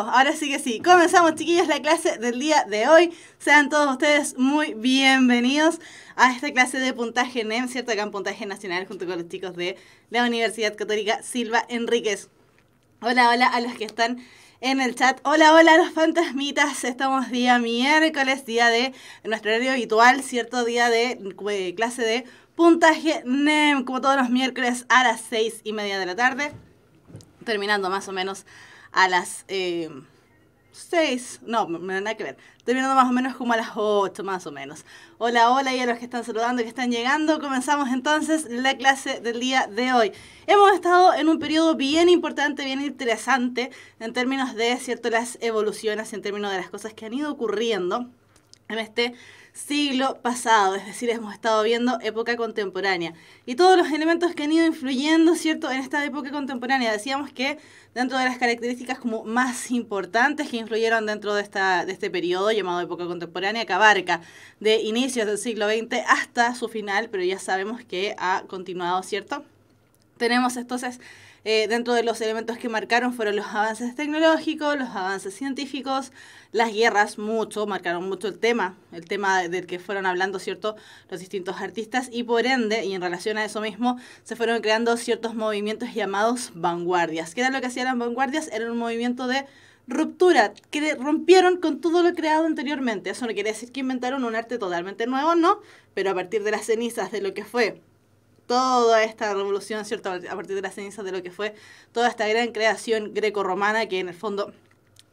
ahora sí que sí. Comenzamos, chiquillos, la clase del día de hoy. Sean todos ustedes muy bienvenidos a esta clase de puntaje NEM, ¿cierto? Acá en puntaje nacional junto con los chicos de la Universidad Católica Silva Enríquez. Hola, hola a los que están en el chat. Hola, hola, a los fantasmitas. Estamos día miércoles, día de nuestro horario habitual, ¿cierto? Día de eh, clase de puntaje NEM, como todos los miércoles a las seis y media de la tarde. Terminando más o menos a las 6, eh, no, me da nada que ver, terminando más o menos como a las 8 más o menos. Hola, hola y a los que están saludando, que están llegando, comenzamos entonces la clase del día de hoy. Hemos estado en un periodo bien importante, bien interesante en términos de, ¿cierto?, las evoluciones, en términos de las cosas que han ido ocurriendo en este siglo pasado, es decir, hemos estado viendo época contemporánea. Y todos los elementos que han ido influyendo, ¿cierto?, en esta época contemporánea. Decíamos que dentro de las características como más importantes que influyeron dentro de, esta, de este periodo llamado época contemporánea, que abarca de inicios del siglo XX hasta su final, pero ya sabemos que ha continuado, ¿cierto? Tenemos entonces eh, dentro de los elementos que marcaron fueron los avances tecnológicos, los avances científicos, las guerras mucho, marcaron mucho el tema, el tema del que fueron hablando, ¿cierto?, los distintos artistas y por ende, y en relación a eso mismo, se fueron creando ciertos movimientos llamados vanguardias. ¿Qué era lo que hacían las vanguardias? Era un movimiento de ruptura, que rompieron con todo lo creado anteriormente. Eso no quiere decir que inventaron un arte totalmente nuevo, no, pero a partir de las cenizas de lo que fue toda esta revolución, ¿cierto? A partir de las cenizas de lo que fue toda esta gran creación greco-romana que en el fondo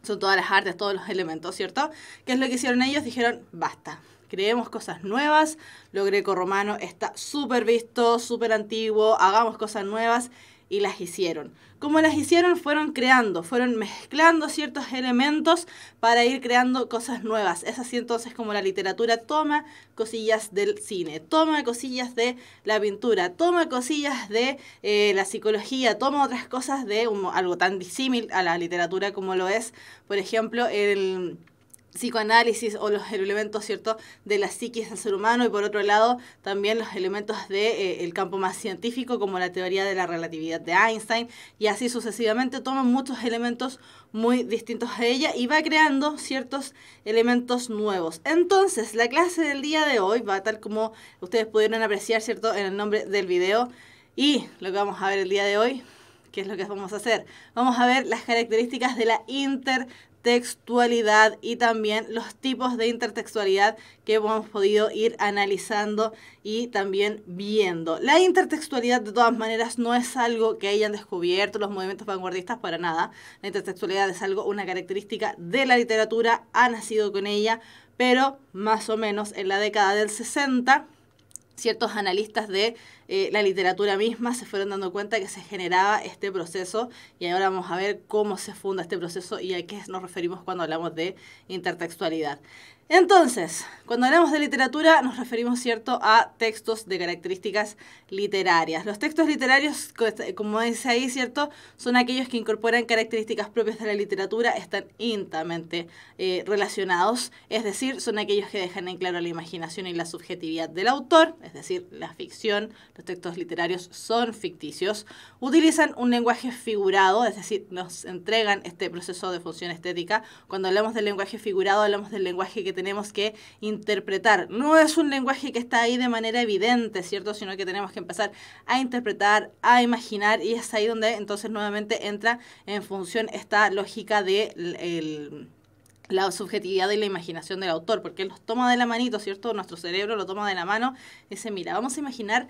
son todas las artes, todos los elementos, ¿cierto? ¿Qué es lo que hicieron ellos? Dijeron, basta, creemos cosas nuevas, lo greco-romano está súper visto, súper antiguo, hagamos cosas nuevas y las hicieron. Como las hicieron, fueron creando, fueron mezclando ciertos elementos para ir creando cosas nuevas. Es así entonces como la literatura toma cosillas del cine, toma cosillas de la pintura, toma cosillas de eh, la psicología, toma otras cosas de algo tan disímil a la literatura como lo es, por ejemplo, el psicoanálisis o los elementos, ¿cierto?, de la psiquis del ser humano y por otro lado también los elementos del de, eh, el campo más científico como la teoría de la relatividad de Einstein y así sucesivamente toman muchos elementos muy distintos a ella y va creando ciertos elementos nuevos. Entonces, la clase del día de hoy va tal como ustedes pudieron apreciar, ¿cierto?, en el nombre del video y lo que vamos a ver el día de hoy ¿Qué es lo que vamos a hacer? Vamos a ver las características de la inter textualidad y también los tipos de intertextualidad que hemos podido ir analizando y también viendo. La intertextualidad de todas maneras no es algo que hayan descubierto los movimientos vanguardistas para nada. La intertextualidad es algo, una característica de la literatura, ha nacido con ella, pero más o menos en la década del 60 ciertos analistas de eh, la literatura misma se fueron dando cuenta que se generaba este proceso y ahora vamos a ver cómo se funda este proceso y a qué nos referimos cuando hablamos de intertextualidad. Entonces, cuando hablamos de literatura nos referimos, ¿cierto?, a textos de características literarias. Los textos literarios, este, como dice ahí, ¿cierto?, son aquellos que incorporan características propias de la literatura, están íntimamente eh, relacionados, es decir, son aquellos que dejan en claro la imaginación y la subjetividad del autor, es decir, la ficción, los textos literarios son ficticios, utilizan un lenguaje figurado, es decir, nos entregan este proceso de función estética. Cuando hablamos del lenguaje figurado, hablamos del lenguaje que tenemos que interpretar. No es un lenguaje que está ahí de manera evidente, ¿cierto? Sino que tenemos que empezar a interpretar, a imaginar y es ahí donde entonces nuevamente entra en función esta lógica de la subjetividad y la imaginación del autor, porque él los toma de la manito, ¿cierto? Nuestro cerebro lo toma de la mano, y dice, mira, vamos a imaginar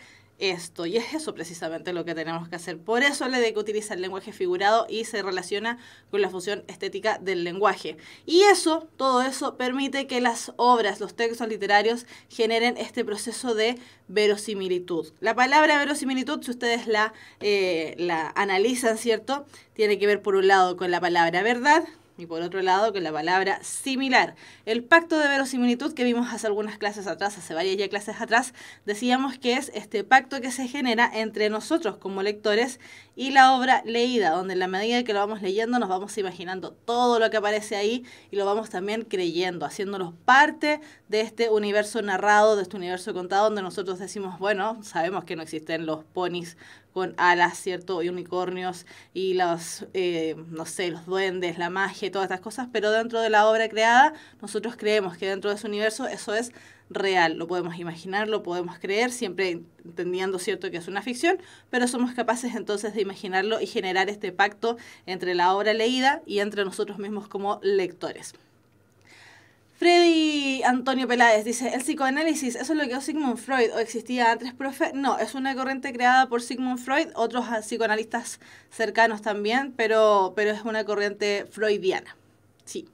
esto. Y es eso precisamente lo que tenemos que hacer. Por eso de que utiliza el lenguaje figurado y se relaciona con la función estética del lenguaje. Y eso, todo eso, permite que las obras, los textos literarios, generen este proceso de verosimilitud. La palabra verosimilitud, si ustedes la, eh, la analizan, ¿cierto? Tiene que ver por un lado con la palabra verdad, y por otro lado, con la palabra similar. El pacto de verosimilitud que vimos hace algunas clases atrás, hace varias ya clases atrás, decíamos que es este pacto que se genera entre nosotros como lectores y la obra leída, donde en la medida que lo vamos leyendo nos vamos imaginando todo lo que aparece ahí y lo vamos también creyendo, haciéndonos parte de este universo narrado, de este universo contado, donde nosotros decimos, bueno, sabemos que no existen los ponis con alas, ¿cierto? Y unicornios y los, eh, no sé, los duendes, la magia y todas estas cosas, pero dentro de la obra creada, nosotros creemos que dentro de ese universo eso es real, lo podemos imaginar, lo podemos creer, siempre entendiendo, ¿cierto?, que es una ficción, pero somos capaces entonces de imaginarlo y generar este pacto entre la obra leída y entre nosotros mismos como lectores. Freddy Antonio Peláez dice, el psicoanálisis, ¿eso es lo que hizo Sigmund Freud o existía antes, profe? No, es una corriente creada por Sigmund Freud, otros psicoanalistas cercanos también, pero, pero es una corriente freudiana. Sí.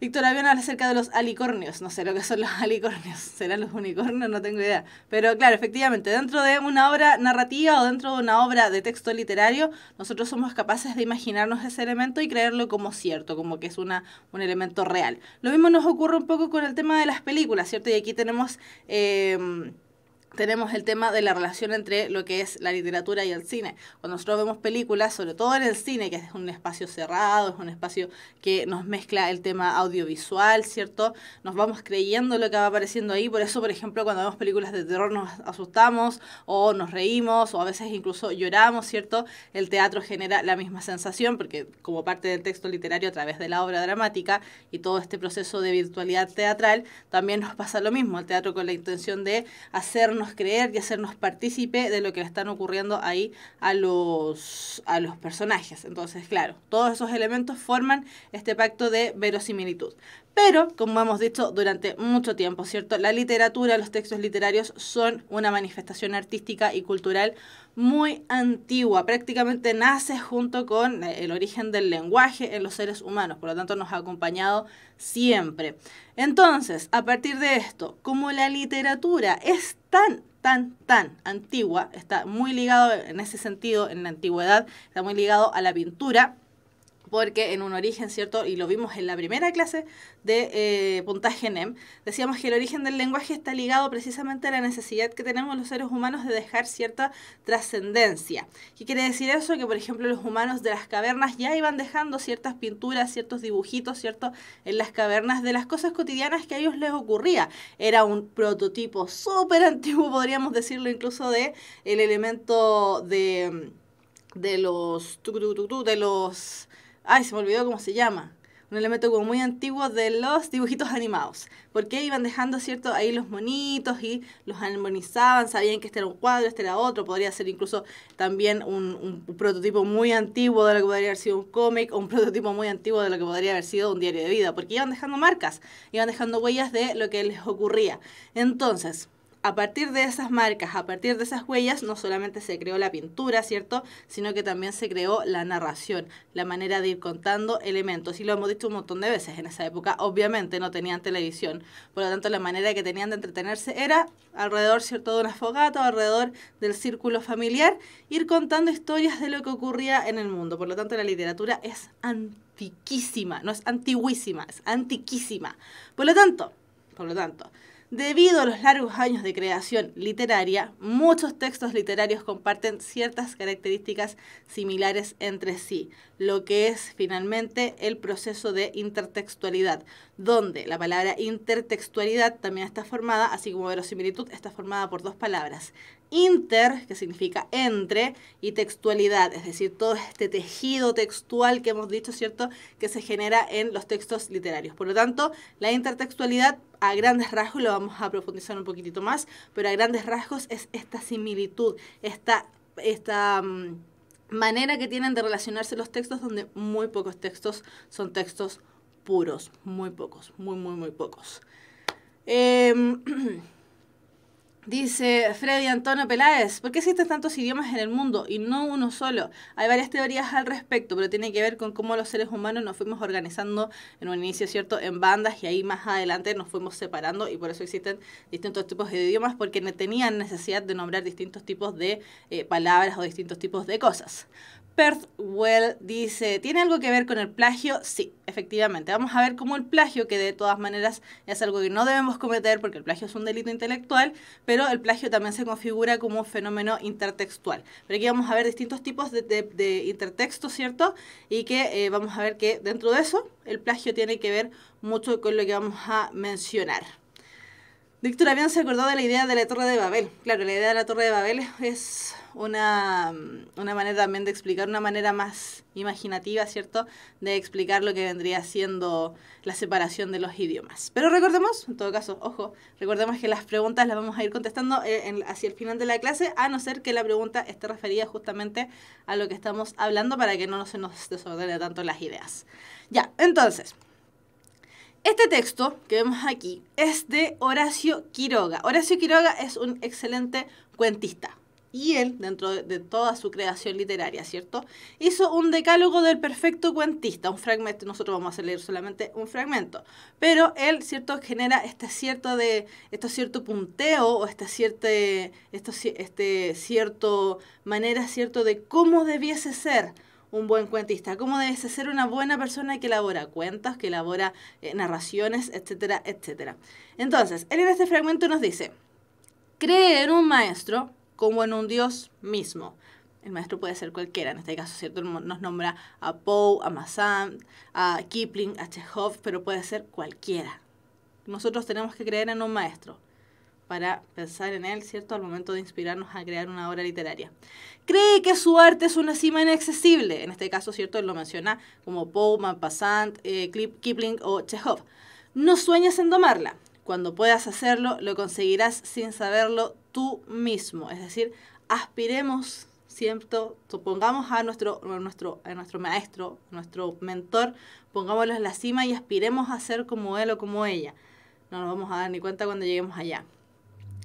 Víctor habían habla acerca de los alicornios. No sé lo que son los alicornios. ¿Serán los unicornios? No tengo idea. Pero claro, efectivamente, dentro de una obra narrativa o dentro de una obra de texto literario, nosotros somos capaces de imaginarnos ese elemento y creerlo como cierto, como que es una, un elemento real. Lo mismo nos ocurre un poco con el tema de las películas, ¿cierto? Y aquí tenemos... Eh, tenemos el tema de la relación entre lo que es la literatura y el cine. Cuando nosotros vemos películas, sobre todo en el cine, que es un espacio cerrado, es un espacio que nos mezcla el tema audiovisual, ¿cierto? Nos vamos creyendo lo que va apareciendo ahí, por eso, por ejemplo, cuando vemos películas de terror nos asustamos o nos reímos o a veces incluso lloramos, ¿cierto? El teatro genera la misma sensación porque como parte del texto literario a través de la obra dramática y todo este proceso de virtualidad teatral, también nos pasa lo mismo, el teatro con la intención de hacernos creer y hacernos partícipe de lo que le están ocurriendo ahí a los, a los personajes. Entonces, claro, todos esos elementos forman este pacto de verosimilitud. Pero, como hemos dicho durante mucho tiempo, ¿cierto? La literatura, los textos literarios son una manifestación artística y cultural muy antigua. Prácticamente nace junto con eh, el origen del lenguaje en los seres humanos. Por lo tanto, nos ha acompañado siempre. Entonces, a partir de esto, como la literatura es tan tan, tan antigua, está muy ligado en ese sentido, en la antigüedad, está muy ligado a la pintura, porque en un origen, ¿cierto? Y lo vimos en la primera clase de eh, puntaje NEM, decíamos que el origen del lenguaje está ligado precisamente a la necesidad que tenemos los seres humanos de dejar cierta trascendencia. ¿Qué quiere decir eso? Que, por ejemplo, los humanos de las cavernas ya iban dejando ciertas pinturas, ciertos dibujitos, ¿cierto? En las cavernas de las cosas cotidianas que a ellos les ocurría. Era un prototipo súper antiguo, podríamos decirlo, incluso de el elemento de de los de los Ay, se me olvidó cómo se llama. Un elemento como muy antiguo de los dibujitos animados. Porque iban dejando, ¿cierto? Ahí los monitos y los armonizaban. Sabían que este era un cuadro, este era otro. Podría ser incluso también un prototipo muy antiguo de lo que podría haber sido un cómic. O un prototipo muy antiguo de lo que podría haber sido un diario de vida. Porque iban dejando marcas. Iban dejando huellas de lo que les ocurría. Entonces a partir de esas marcas, a partir de esas huellas, no solamente se creó la pintura, ¿cierto? Sino que también se creó la narración, la manera de ir contando elementos. Y lo hemos dicho un montón de veces en esa época, obviamente no tenían televisión. Por lo tanto, la manera que tenían de entretenerse era alrededor, ¿cierto?, de una fogata, alrededor del círculo familiar, ir contando historias de lo que ocurría en el mundo. Por lo tanto, la literatura es antiquísima, no es antiguísima, es antiquísima. Por lo tanto, por lo tanto, Debido a los largos años de creación literaria, muchos textos literarios comparten ciertas características similares entre sí, lo que es finalmente el proceso de intertextualidad, donde la palabra intertextualidad también está formada, así como verosimilitud, está formada por dos palabras, inter, que significa entre, y textualidad, es decir, todo este tejido textual que hemos dicho, ¿cierto?, que se genera en los textos literarios. Por lo tanto, la intertextualidad a grandes rasgos, lo vamos a profundizar un poquitito más, pero a grandes rasgos es esta similitud, esta... esta mm, manera que tienen de relacionarse los textos donde muy pocos textos son textos puros, muy pocos, muy, muy, muy pocos. Eh, Dice Freddy Antonio Peláez, ¿por qué existen tantos idiomas en el mundo y no uno solo? Hay varias teorías al respecto, pero tiene que ver con cómo los seres humanos nos fuimos organizando en un inicio, ¿cierto?, en bandas y ahí más adelante nos fuimos separando y por eso existen distintos tipos de idiomas porque tenían necesidad de nombrar distintos tipos de eh, palabras o distintos tipos de cosas. Perthwell dice, ¿tiene algo que ver con el plagio? Sí, efectivamente. Vamos a ver cómo el plagio, que de todas maneras es algo que no debemos cometer porque el plagio es un delito intelectual, pero el plagio también se configura como un fenómeno intertextual. Pero aquí vamos a ver distintos tipos de, de, intertexto, ¿cierto? Y que eh, vamos a ver que dentro de eso el plagio tiene que ver mucho con lo que vamos a mencionar. Víctor ¿habían se acordó de la idea de la Torre de Babel. Claro, la idea de la Torre de Babel es Mm, una, manera también de explicar, una manera más imaginativa, ¿cierto?, de explicar lo que vendría siendo la separación de los idiomas. Pero recordemos, en todo caso, ojo, recordemos que las preguntas las vamos a ir contestando eh, hacia el final de la clase, a no ser que la pregunta esté referida justamente a lo que estamos hablando para que no se nos desordenen tanto las ideas. Ya, entonces, este texto que vemos aquí es de Horacio Quiroga. Horacio Quiroga es un excelente cuentista y él, dentro de toda su creación literaria, ¿cierto? Hizo un decálogo del perfecto cuentista, un fragmento, nosotros vamos a leer solamente un fragmento, pero él, ¿cierto?, genera este cierto, de, este cierto punteo o esta cierta, este, este cierto manera, ¿cierto?, de cómo debiese ser un buen cuentista, cómo debiese ser una buena persona que elabora cuentas, que elabora eh, narraciones, etcétera, etcétera. Entonces, él en este fragmento nos dice, cree en un maestro como en un Dios mismo. El maestro puede ser cualquiera, en este caso, ¿cierto? Nos nombra a Poe, a Massant, a Kipling, a Chekhov, pero puede ser cualquiera. Nosotros tenemos que creer en un maestro para pensar en él, ¿cierto? Al momento de inspirarnos a crear una obra literaria. Cree que su arte es una cima inaccesible. En este caso, ¿cierto? lo menciona como Poe, Massant, eh, Kipling o Chekhov. No sueñes en domarla. Cuando puedas hacerlo, lo conseguirás sin saberlo tú mismo. Es decir, aspiremos, ¿cierto? Supongamos a nuestro, nuestro, a nuestro maestro, nuestro mentor, pongámoslo en la cima y aspiremos a ser como él o como ella. No nos vamos a dar ni cuenta cuando lleguemos allá.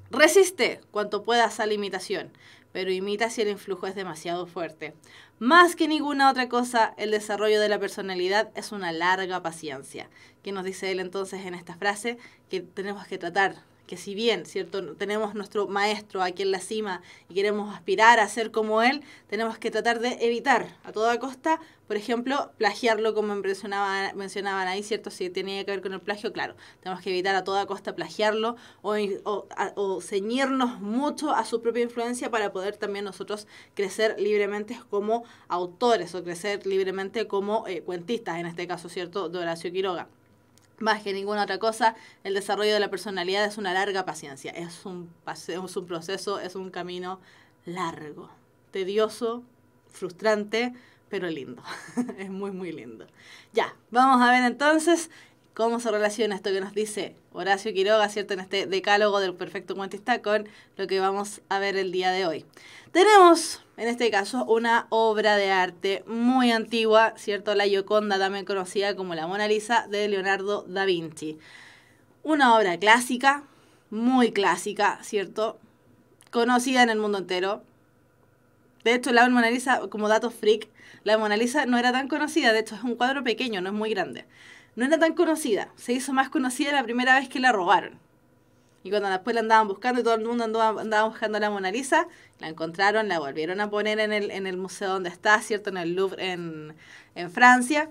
Resiste cuanto puedas a la imitación, pero imita si el influjo es demasiado fuerte. Más que ninguna otra cosa, el desarrollo de la personalidad es una larga paciencia. ¿Qué nos dice él entonces en esta frase? Que tenemos que tratar que si bien, ¿cierto?, tenemos nuestro maestro aquí en la cima y queremos aspirar a ser como él, tenemos que tratar de evitar a toda costa, por ejemplo, plagiarlo como mencionaban, mencionaban ahí, ¿cierto?, si tenía que ver con el plagio, claro, tenemos que evitar a toda costa plagiarlo o, ceñirnos mucho a su propia influencia para poder también nosotros crecer libremente como autores o crecer libremente como eh, cuentistas, en este caso, ¿cierto?, de Horacio Quiroga más que ninguna otra cosa, el desarrollo de la personalidad es una larga paciencia, es un, es un proceso, es un camino largo, tedioso, frustrante, pero lindo. es muy, muy lindo. Ya, vamos a ver entonces cómo se relaciona esto que nos dice Horacio Quiroga, ¿cierto? En este decálogo del perfecto cuentista con lo que vamos a ver el día de hoy. Tenemos, en este caso, una obra de arte muy antigua, ¿cierto? La Gioconda, también conocida como la Mona Lisa, de Leonardo da Vinci. Una obra clásica, muy clásica, ¿cierto? Conocida en el mundo entero. De hecho, la Mona Lisa, como dato freak, la Mona Lisa no era tan conocida, de hecho es un cuadro pequeño, no es muy grande no era tan conocida. Se hizo más conocida la primera vez que la robaron. Y cuando después la andaban buscando y todo el mundo andaba, buscando la Mona Lisa, la encontraron, la volvieron a poner en el, museo donde está, ¿cierto? En el Louvre en, Francia.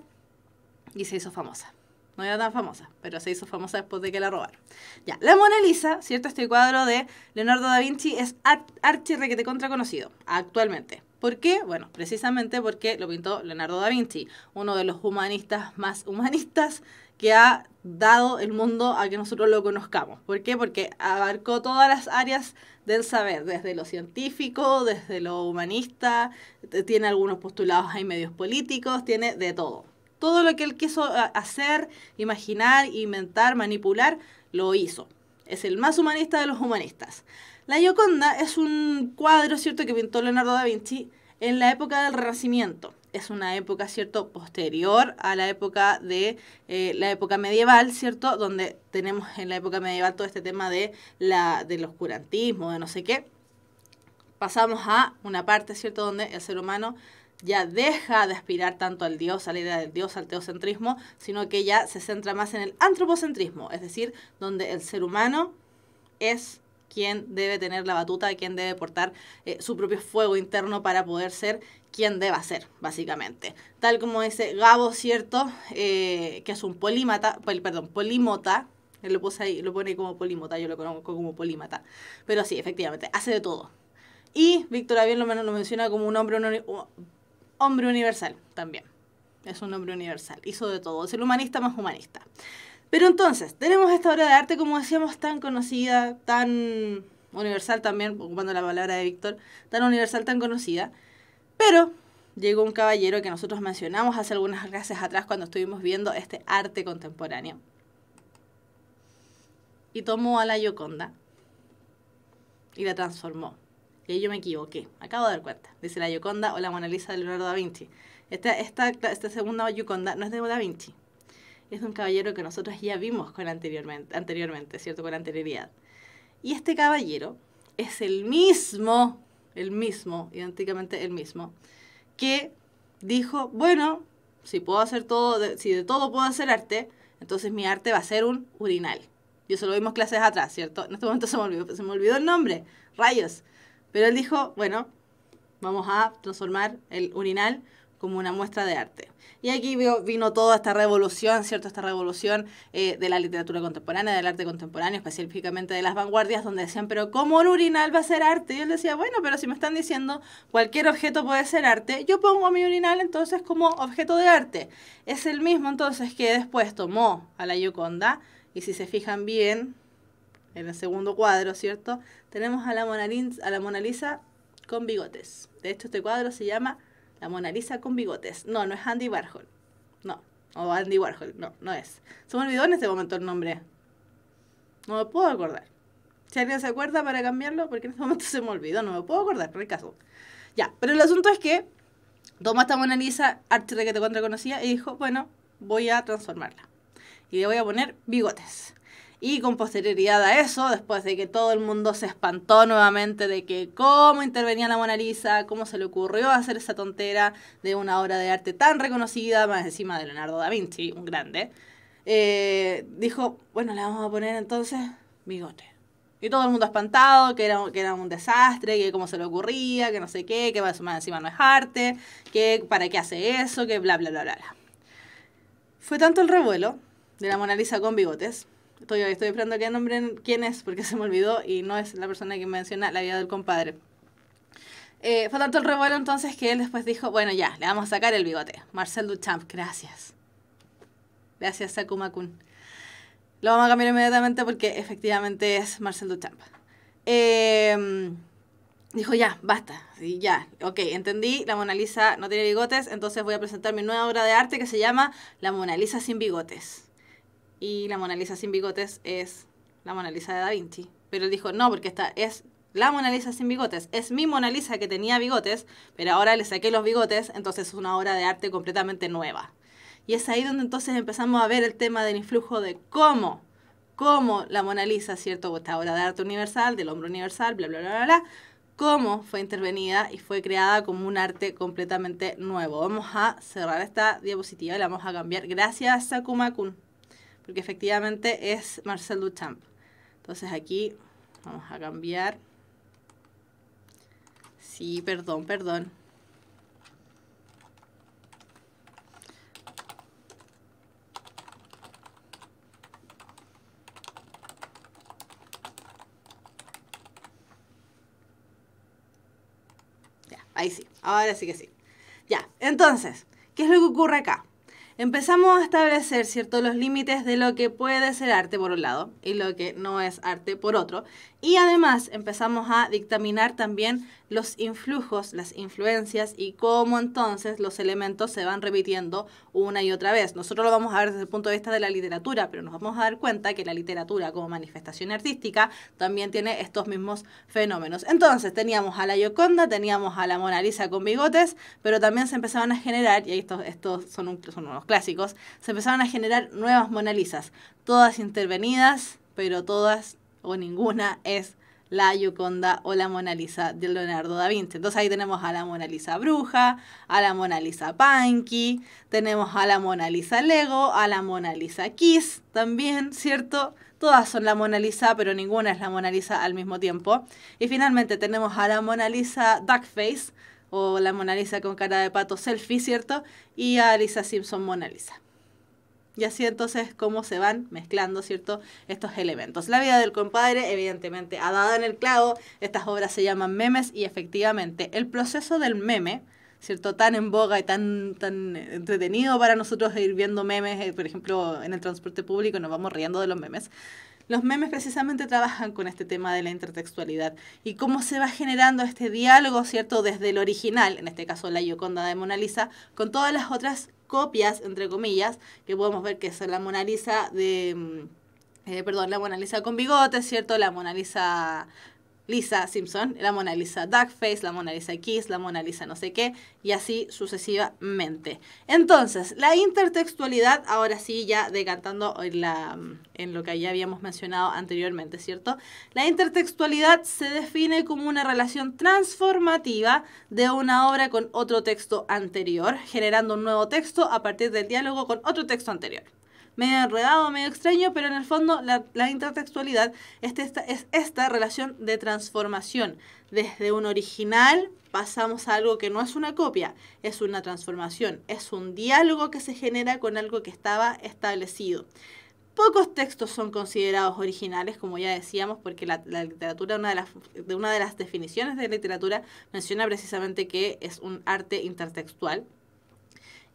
Y se hizo famosa. No era tan famosa, pero se hizo famosa después de que la robaron. Ya, la Mona Lisa, ¿cierto? Este cuadro de Leonardo da Vinci es archi requete contra conocido actualmente. ¿Por qué? Bueno, precisamente porque lo pintó Leonardo da Vinci, uno de los humanistas más humanistas que ha dado el mundo a que nosotros lo conozcamos. ¿Por qué? Porque abarcó todas las áreas del saber, desde lo científico, desde lo humanista, eh, tiene algunos postulados en medios políticos, tiene de todo. Todo lo que él quiso eh, hacer, imaginar, inventar, manipular, lo hizo. Es el más humanista de los humanistas. La Gioconda es un cuadro, ¿cierto?, que pintó Leonardo da Vinci en la época del Renacimiento. Es una época, ¿cierto?, posterior a la época de eh, la época medieval, ¿cierto?, donde tenemos en la época medieval todo este tema de la, del oscurantismo, de no sé qué. Pasamos a una parte, ¿cierto?, donde el ser humano ya deja de aspirar tanto al Dios, a la idea del Dios, al teocentrismo, sino que ya se centra más en el antropocentrismo, es decir, donde el ser humano es quién debe tener la batuta, quién debe portar eh, su propio fuego interno para poder ser quien deba ser, básicamente. Tal como dice Gabo, ¿cierto? Eh, que es un polímata, perdón, polímota, él lo, pone ahí, lo pone como polímota, yo lo conozco como polímata. Pero sí, efectivamente, hace de todo. Y Víctor Avión lo, lo menciona como un hombre, un hombre universal también. Es un hombre universal, hizo de todo, es el humanista más humanista. Pero entonces, tenemos esta obra de arte, como decíamos, tan conocida, tan universal también, ocupando la palabra de Víctor, tan universal, tan conocida. Pero llegó un caballero que nosotros mencionamos hace algunas clases atrás cuando estuvimos viendo este arte contemporáneo. Y tomó a la Gioconda y la transformó. Y ahí yo me equivoqué, acabo de dar cuenta. Dice la Gioconda o la Mona Lisa de Leonardo da Vinci. Esta, esta segunda Gioconda no es de Da Vinci, es un caballero que nosotros ya vimos con anteriormente, ¿cierto? Con anterioridad. Y este caballero es el mismo, el mismo, idénticamente el mismo, que dijo, bueno, si puedo hacer todo, de, si de todo puedo hacer arte, entonces mi arte va a ser un urinal. Y eso lo vimos clases atrás, ¿cierto? En este momento se me olvidó el nombre, rayos. Pero él dijo, bueno, vamos a transformar el urinal como una muestra de arte. Y aquí vino toda esta revolución, ¿cierto? Esta revolución eh, de la literatura contemporánea, del arte contemporáneo, específicamente de las vanguardias, donde decían, pero ¿cómo el urinal va a ser arte? Y él decía, bueno, pero si me están diciendo cualquier objeto puede ser arte, yo pongo mi urinal entonces como objeto de arte. Es el mismo entonces que después tomó a la Yoconda, y si se fijan bien, en el segundo cuadro, ¿cierto? Tenemos a la a la Mona Lisa con bigotes. De hecho, este cuadro se llama la Mona Lisa con bigotes. No, no es Andy Warhol. No. O Andy Warhol. No, no es. Se me olvidó en este momento el nombre. No me puedo acordar. Si alguien se acuerda para cambiarlo, porque en este momento se me olvidó. No me puedo acordar, por el caso. Ya, pero el asunto es que toma esta Mona Lisa, arte que te contra y dijo, bueno, voy a transformarla. Y le voy a poner bigotes. Y con posterioridad a eso, después de que todo el mundo se espantó nuevamente de que cómo intervenía la Mona Lisa, cómo se le ocurrió hacer esa tontera de una obra de arte tan reconocida, más encima de Leonardo da Vinci, un grande, eh, dijo, bueno, le vamos a poner entonces bigote. Y todo el mundo espantado, que era, que era un desastre, que cómo se le ocurría, que no sé qué, que más encima no es arte, que para qué hace eso, que bla, bla, bla, bla. Fue tanto el revuelo de la Mona Lisa con bigotes Estoy, estoy esperando que nombren quién es, porque se me olvidó y no es la persona que menciona la vida del compadre. Eh, fue tanto el revuelo entonces que él después dijo, bueno ya, le vamos a sacar el bigote. Marcel Duchamp, gracias. Gracias Sakuma Kun. Lo vamos a cambiar inmediatamente porque efectivamente es Marcel Duchamp. Em, dijo, ya, basta. Sí, ya, ok, entendí, la Mona Lisa no tiene bigotes, entonces voy a presentar mi nueva obra de arte que se llama La Mona Lisa sin bigotes y la Mona Lisa sin bigotes es la Mona Lisa de Da Vinci. Pero él dijo, no, porque esta es la Mona Lisa sin bigotes. Es mi Mona Lisa que tenía bigotes, pero ahora le saqué los bigotes, entonces es una obra de arte completamente nueva. Y es ahí donde entonces empezamos a ver el tema del influjo de cómo, cómo la Mona Lisa, ¿cierto? Esta obra de arte universal, del hombro universal, bla, bla, bla, bla, bla, cómo fue intervenida y fue creada como un arte completamente nuevo. Vamos a cerrar esta diapositiva y la vamos a cambiar. Gracias, Sakuma Kun porque efectivamente es Marcel Duchamp. Entonces aquí vamos a cambiar. Sí, perdón, perdón. Ya, ahí sí, ahora sí que sí. Ya, entonces, ¿qué es lo que ocurre acá? empezamos a establecer, ¿cierto?, los límites de lo que puede ser arte por un lado y lo que no es arte por otro. Y además empezamos a dictaminar también los influjos, las influencias y cómo entonces los elementos se van repitiendo una y otra vez. Nosotros lo vamos a ver desde el punto de vista de la literatura, pero nos vamos a dar cuenta que la literatura como manifestación artística también tiene estos mismos fenómenos. Entonces teníamos a la Yoconda, teníamos a la Mona Lisa con bigotes, pero también se empezaban a generar, y estos, estos son, son unos clásicos, se empezaron a generar nuevas Mona todas intervenidas, pero todas o ninguna es la Yuconda o la Mona Lisa de Leonardo da Vinci. Entonces ahí tenemos a la Mona Lisa bruja, a la Mona Lisa Panky, tenemos a la Mona Lisa Lego, a la Mona Lisa Kiss también, ¿cierto? Todas son la Mona Lisa, pero ninguna es la Mona Lisa al mismo tiempo. Y finalmente tenemos a la Mona Lisa Duckface, o la Mona Lisa con cara de pato selfie, ¿cierto? Y a Lisa Simpson Mona Lisa. Y así entonces cómo se van mezclando, ¿cierto? Estos elementos. La vida del compadre, evidentemente, ha dado en el clavo. Estas obras se llaman memes y efectivamente el proceso del meme, ¿cierto? Tan en boga y tan, tan entretenido para nosotros ir viendo memes, eh, por ejemplo, en el transporte público nos vamos riendo de los memes. Los memes precisamente trabajan con este tema de la intertextualidad y cómo se va generando este diálogo, ¿cierto? Desde el original, en este caso la Gioconda de Mona Lisa, con todas las otras copias, entre comillas, que podemos ver que es la Mona Lisa de... Mm, eh, perdón, la Mona Lisa con bigote, ¿cierto? La Mona Lisa Lisa Simpson, la Mona Lisa Duckface, la Mona Lisa Kiss, la Mona Lisa no sé qué, y así sucesivamente. Entonces, la intertextualidad, ahora sí ya decantando en, la, en lo que ya habíamos mencionado anteriormente, ¿cierto? La intertextualidad se define como una relación transformativa de una obra con otro texto anterior, generando un nuevo texto a partir del diálogo con otro texto anterior medio enredado, medio extraño, pero en el fondo la, intertextualidad es esta, relación de transformación. Desde un original pasamos a algo que no es una copia, es una transformación, es un diálogo que se genera con algo que estaba establecido. Pocos textos son considerados originales, como ya decíamos, porque la, literatura, de una de las definiciones de literatura menciona precisamente que es un arte intertextual,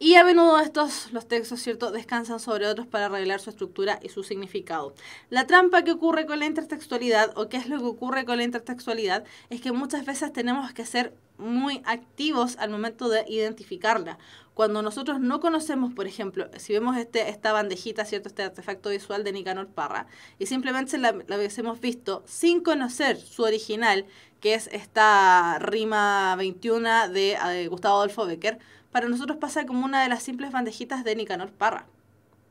y a menudo estos, los textos, ¿cierto?, descansan sobre otros para arreglar su estructura y su significado. La trampa que ocurre con la intertextualidad, o qué es lo que ocurre con la intertextualidad, es que muchas veces tenemos que ser muy activos al momento de identificarla. Cuando nosotros no conocemos, por ejemplo, si vemos este, esta bandejita, ¿cierto? Este artefacto visual de Nicanor Parra, y simplemente la, la hemos visto sin conocer su original, que es esta rima 21 de eh, Gustavo Adolfo Becker, para nosotros pasa como una de las simples bandejitas de Nicanor Parra.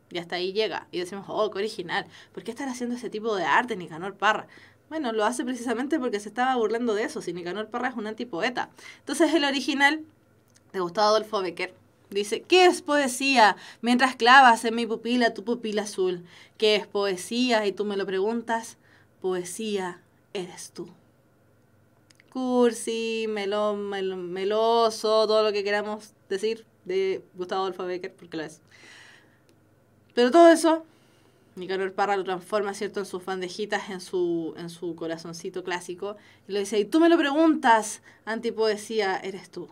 Y hasta ahí llega. Y decimos, oh, qué original. ¿Por qué estar haciendo ese tipo de arte Nicanor Parra? Bueno, lo hace precisamente porque se estaba burlando de eso. Si Nicanor Parra es un antipoeta. Entonces el original de Gustavo Adolfo Becker Dice, ¿qué es poesía? Mientras clavas en mi pupila tu pupila azul. ¿Qué es poesía? Y tú me lo preguntas. Poesía eres tú cursi, melo meloso, todo lo que queramos decir de Gustavo Adolfo Becker, porque lo es. Pero todo eso, Nicolás Parra lo transforma, ¿cierto?, en sus bandejitas, en su, en su corazoncito clásico, y le dice, y tú me lo preguntas, antipoesía, eres tú.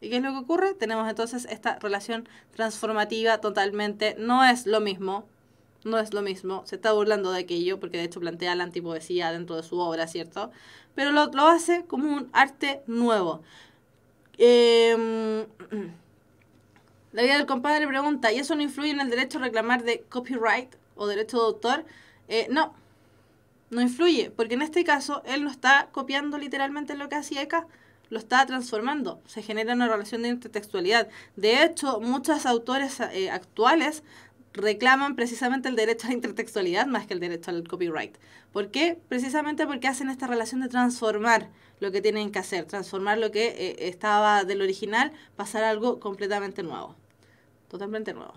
¿Y qué es lo que ocurre? Tenemos entonces esta relación transformativa totalmente, no es lo mismo, no es lo mismo, se está burlando de aquello, porque de hecho plantea la antipoesía dentro de su obra, ¿cierto? Pero lo, hace como un arte nuevo. Em, la vida del compadre pregunta, ¿y eso no influye en el derecho a reclamar de copyright o derecho de autor? Eh, no, no influye, porque en este caso él no está copiando literalmente lo que hacía acá, lo está transformando, se genera una relación de intertextualidad. De hecho, muchos autores eh, actuales reclaman precisamente el derecho a la intertextualidad más que el derecho al copyright. ¿Por qué? Precisamente porque hacen esta relación de transformar lo que tienen que hacer, transformar lo que eh, estaba del original, pasar a algo completamente nuevo, totalmente nuevo.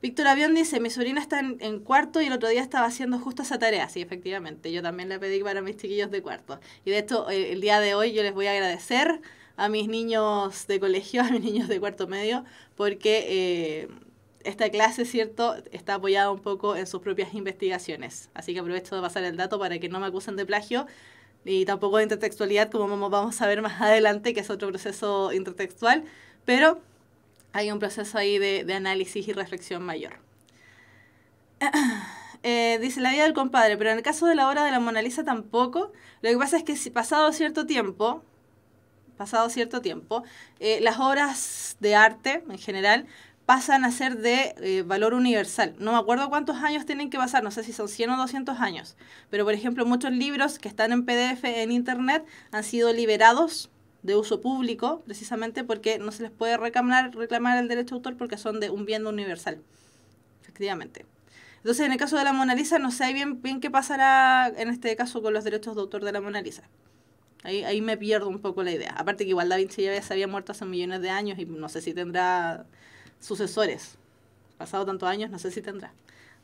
Víctor Avión dice, mi sobrina está en, cuarto y el otro día estaba haciendo justo esa tarea. Sí, efectivamente, yo también le pedí para mis chiquillos de cuarto. Y de esto, eh, el, día de hoy yo les voy a agradecer a mis niños de colegio, a mis niños de cuarto medio, porque... Eh, esta clase, ¿cierto?, está apoyada un poco en sus propias investigaciones. Así que aprovecho de pasar el dato para que no me acusen de plagio y tampoco de intertextualidad, como vamos a ver más adelante, que es otro proceso intertextual, pero hay un proceso ahí de, análisis y reflexión mayor. Eh, dice la vida del compadre, pero en el caso de la obra de la Mona Lisa tampoco. Lo que pasa es que pasado cierto tiempo, pasado cierto tiempo, eh, las obras de arte en general pasan a ser de eh, valor universal. No me acuerdo cuántos años tienen que pasar, no sé si son 100 o 200 años, pero por ejemplo muchos libros que están en PDF en Internet han sido liberados de uso público precisamente porque no se les puede reclamar, reclamar el derecho de autor porque son de un bien universal, efectivamente. Entonces en el caso de la Mona Lisa no sé bien, bien qué pasará en este caso con los derechos de autor de la Mona Lisa. Ahí, ahí, me pierdo un poco la idea. Aparte que igual Da Vinci ya se había muerto hace millones de años y no sé si tendrá sucesores. Pasado tantos años, no sé si tendrá.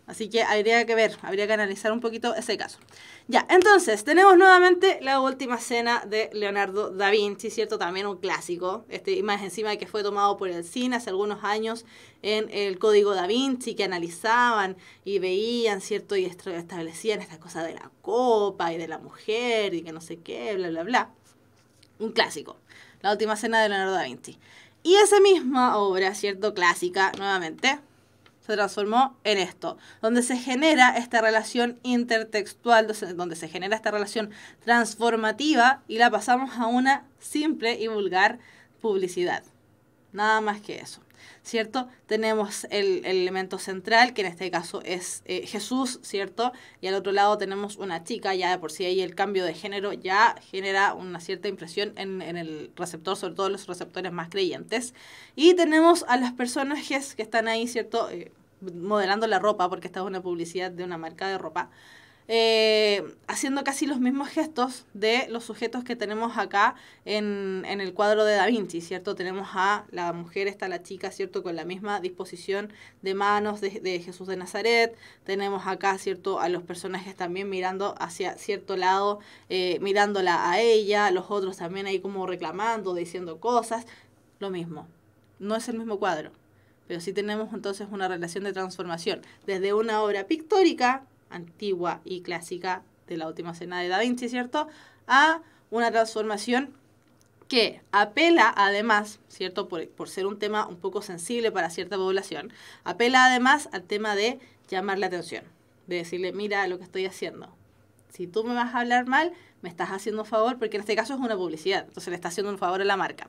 Así que habría que ver, habría que analizar un poquito ese caso. Ya, entonces, tenemos nuevamente la última cena de Leonardo da Vinci, ¿cierto? También un clásico, este, más encima que fue tomado por el cine hace algunos años en el código da Vinci, que analizaban y veían, ¿cierto? Y establecían esta cosa de la copa y de la mujer y que no sé qué, bla, bla, bla. Un clásico, la última cena de Leonardo da Vinci. Y esa misma obra, ¿cierto? Clásica, nuevamente, se transformó en esto, donde se genera esta relación intertextual, donde se genera esta relación transformativa y la pasamos a una simple y vulgar publicidad. Nada más que eso. ¿cierto? Tenemos el, elemento central, que en este caso es eh, Jesús, ¿cierto? Y al otro lado tenemos una chica, ya de por sí ahí el cambio de género ya genera una cierta impresión en, en el receptor, sobre todo los receptores más creyentes. Y tenemos a las personajes que están ahí, ¿cierto? Eh, modelando la ropa, porque esta es una publicidad de una marca de ropa. Eh, haciendo casi los mismos gestos de los sujetos que tenemos acá en, el cuadro de Da Vinci, ¿cierto? Tenemos a la mujer, está la chica, ¿cierto? Con la misma disposición de manos de, Jesús de Nazaret. Tenemos acá, ¿cierto? A los personajes también mirando hacia cierto lado, eh, mirándola a ella, los otros también ahí como reclamando, diciendo cosas. Lo mismo. No es el mismo cuadro. Pero sí tenemos entonces una relación de transformación. Desde una obra pictórica antigua y clásica de la última cena de Da Vinci, ¿cierto? A una transformación que apela además, ¿cierto? Por, ser un tema un poco sensible para cierta población, apela además al tema de llamar la atención, de decirle, mira lo que estoy haciendo. Si tú me vas a hablar mal, me estás haciendo un favor, porque en este caso es una publicidad, entonces le estás haciendo un favor a la marca.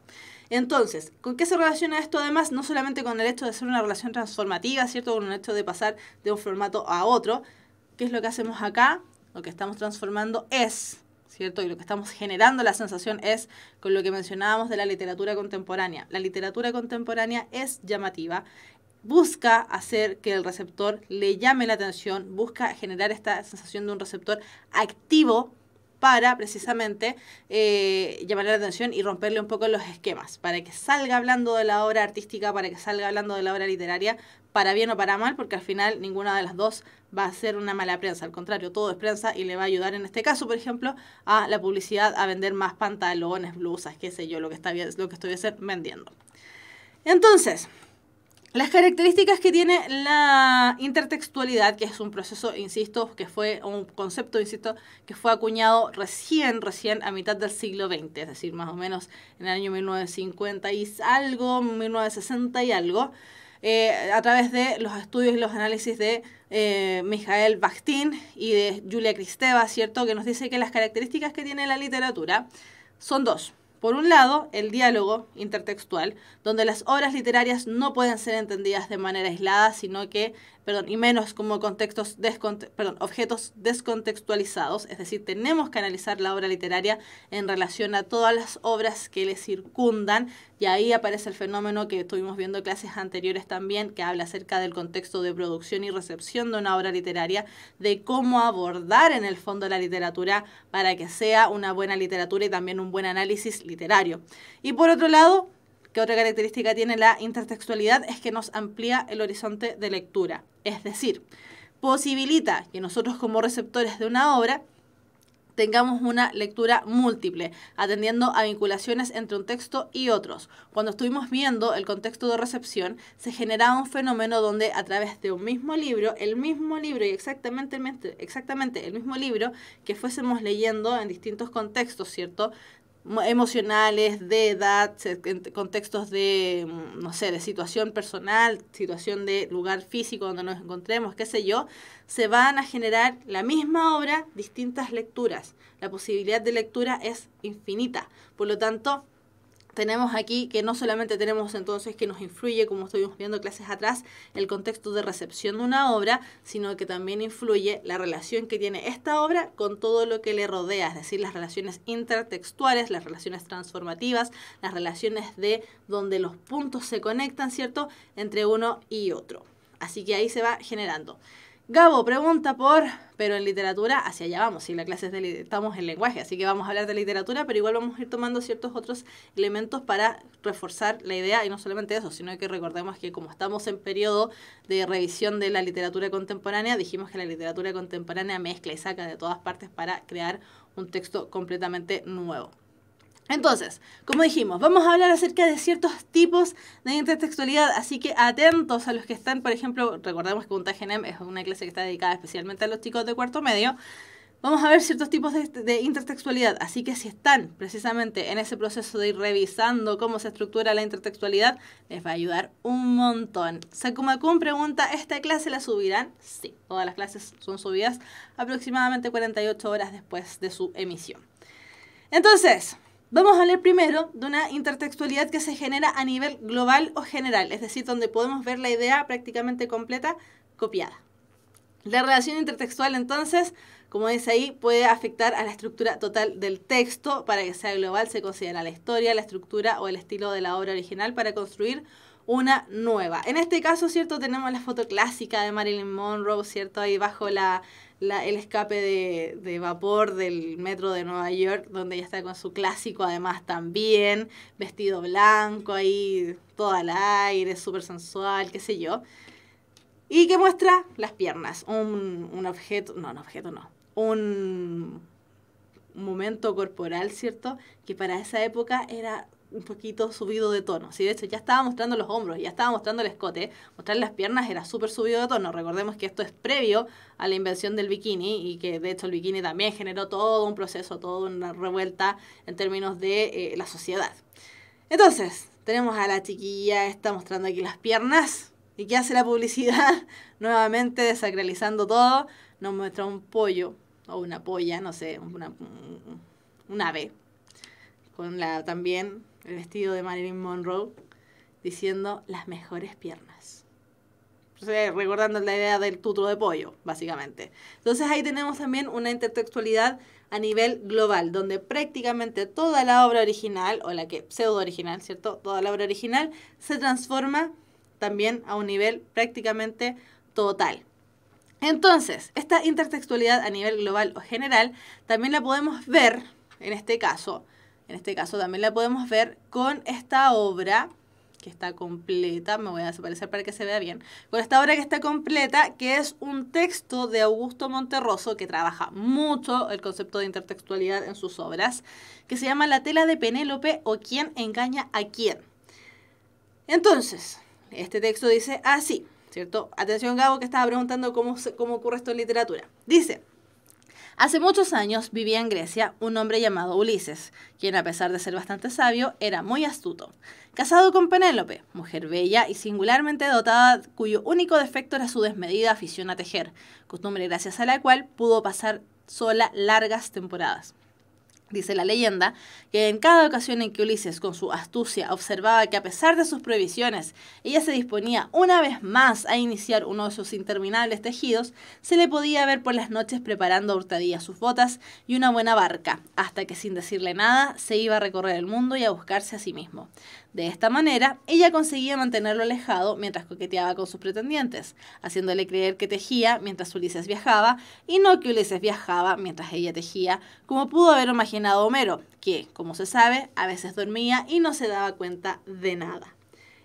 Entonces, ¿con qué se relaciona esto además? No solamente con el hecho de ser una relación transformativa, ¿cierto? Con el hecho de pasar de un formato a otro, ¿Qué es lo que hacemos acá? Lo que estamos transformando es, ¿cierto? Y lo que estamos generando la sensación es con lo que mencionábamos de la literatura contemporánea. La literatura contemporánea es llamativa, busca hacer que el receptor le llame la atención, busca generar esta sensación de un receptor activo para precisamente eh, llamarle la atención y romperle un poco los esquemas, para que salga hablando de la obra artística, para que salga hablando de la obra literaria, para bien o para mal, porque al final ninguna de las dos va a ser una mala prensa, al contrario, todo es prensa y le va a ayudar en este caso, por ejemplo, a la publicidad a vender más pantalones, blusas, qué sé yo, lo que, está, lo que vendiendo. Entonces, las características que tiene la intertextualidad, que es un proceso, insisto, que fue un concepto, insisto, que fue acuñado recién, recién a mitad del siglo XX, es decir, más o menos en el año 1950 y algo, 1960 y algo. Eh, a través de los estudios y los análisis de eh, Mijael Bakhtin y de Julia Cristeva, ¿cierto? Que nos dice que las características que tiene la literatura son dos. Por un lado, el diálogo intertextual, donde las obras literarias no pueden ser entendidas de manera aislada, sino que perdón, y menos como contextos perdón, objetos descontextualizados, es decir, tenemos que analizar la obra literaria en relación a todas las obras que le circundan, y ahí aparece el fenómeno que estuvimos viendo en clases anteriores también, que habla acerca del contexto de producción y recepción de una obra literaria, de cómo abordar en el fondo la literatura para que sea una buena literatura y también un buen análisis literario. Y por otro lado, que otra característica tiene la intertextualidad es que nos amplía el horizonte de lectura. Es decir, posibilita que nosotros como receptores de una obra tengamos una lectura múltiple, atendiendo a vinculaciones entre un texto y otros. Cuando estuvimos viendo el contexto de recepción, se generaba un fenómeno donde a través de un mismo libro, el mismo libro y exactamente exactamente el mismo libro que fuésemos leyendo en distintos contextos, ¿cierto? emocionales, de edad, contextos de, mm, no sé, de situación personal, situación de lugar físico donde nos encontremos, qué sé yo, se van a generar la misma obra, distintas lecturas. La posibilidad de lectura es infinita. Por lo tanto, tenemos aquí que no solamente tenemos entonces que nos influye, como estuvimos viendo clases atrás, el contexto de recepción de una obra, sino que también influye la relación que tiene esta obra con todo lo que le rodea, es decir, las relaciones intertextuales, las relaciones transformativas, las relaciones de donde los puntos se conectan, ¿cierto?, entre uno y otro. Así que ahí se va generando. Gabo pregunta por, pero en literatura, hacia allá vamos, si la clase es de, estamos en lenguaje, así que vamos a hablar de literatura, pero igual vamos a ir tomando ciertos otros elementos para reforzar la idea, y no solamente eso, sino que recordemos que como estamos en periodo de revisión de la literatura contemporánea, dijimos que la literatura contemporánea mezcla y saca de todas partes para crear un texto completamente nuevo. Entonces, como dijimos, vamos a hablar acerca de ciertos tipos de intertextualidad, así que atentos a los que están, por ejemplo, recordemos que un TGNM es una clase que está dedicada especialmente a los chicos de cuarto medio. Vamos a ver ciertos tipos de, de intertextualidad, así que si están precisamente en ese proceso de ir revisando cómo se estructura la intertextualidad, les va a ayudar un montón. Sakumakun pregunta, ¿esta clase la subirán? Sí, todas las clases son subidas aproximadamente 48 horas después de su emisión. Entonces, Vamos a hablar primero de una intertextualidad que se genera a nivel global o general, es decir, donde podemos ver la idea prácticamente completa copiada. La relación intertextual, entonces, como dice ahí, puede afectar a la estructura total del texto. Para que sea global, se considera la historia, la estructura o el estilo de la obra original para construir una nueva. En este caso, ¿cierto? Tenemos la foto clásica de Marilyn Monroe, ¿cierto? Ahí bajo la la, el escape de, vapor del metro de Nueva York, donde ella está con su clásico además también, vestido blanco ahí, todo al aire, súper sensual, qué sé yo. Y que muestra las piernas, un, un objeto, no, un objeto no, un momento corporal, ¿cierto? Que para esa época era un poquito subido de tono. Si De hecho, ya estaba mostrando los hombros, ya estaba mostrando el escote. Mostrar las piernas era súper subido de tono. Recordemos que esto es previo a la invención del bikini y que de hecho el bikini también generó todo un proceso, toda una revuelta en términos de eh, la sociedad. Entonces, tenemos a la chiquilla, está mostrando aquí las piernas. ¿Y qué hace la publicidad? Nuevamente desacralizando todo. Nos muestra un pollo o una polla, no sé, un ave. Con la también el vestido de Marilyn Monroe, diciendo las mejores piernas. recordando la idea del tuto de pollo, básicamente. Entonces ahí tenemos también una intertextualidad a nivel global, donde prácticamente toda la obra original, o la que pseudo original, ¿cierto? Toda la obra original se transforma también a un nivel prácticamente total. Entonces, esta intertextualidad a nivel global o general también la podemos ver, en este caso, en este caso también la podemos ver con esta obra que está completa, me voy a desaparecer para que se vea bien, con esta obra que está completa, que es un texto de Augusto Monterroso, que trabaja mucho el concepto de intertextualidad en sus obras, que se llama La tela de Penélope o quién engaña a quién. Entonces, este texto dice así, ¿cierto? Atención Gabo que estaba preguntando cómo, cómo ocurre esto en literatura. Dice, Hace muchos años vivía en Grecia un hombre llamado Ulises, quien a pesar de ser bastante sabio, era muy astuto. Casado con Penélope, mujer bella y singularmente dotada, cuyo único defecto era su desmedida afición a tejer, costumbre gracias a la cual pudo pasar sola largas temporadas. Dice la leyenda que en cada ocasión en que Ulises con su astucia observaba que a pesar de sus prohibiciones ella se disponía una vez más a iniciar uno de sus interminables tejidos, se le podía ver por las noches preparando a hurtadillas sus botas y una buena barca, hasta que sin decirle nada se iba a recorrer el mundo y a buscarse a sí mismo. De esta manera, ella conseguía mantenerlo alejado mientras coqueteaba con sus pretendientes, haciéndole creer que tejía mientras Ulises viajaba y no que Ulises viajaba mientras ella tejía, como pudo haber imaginado Homero, que, como se sabe, a veces dormía y no se daba cuenta de nada.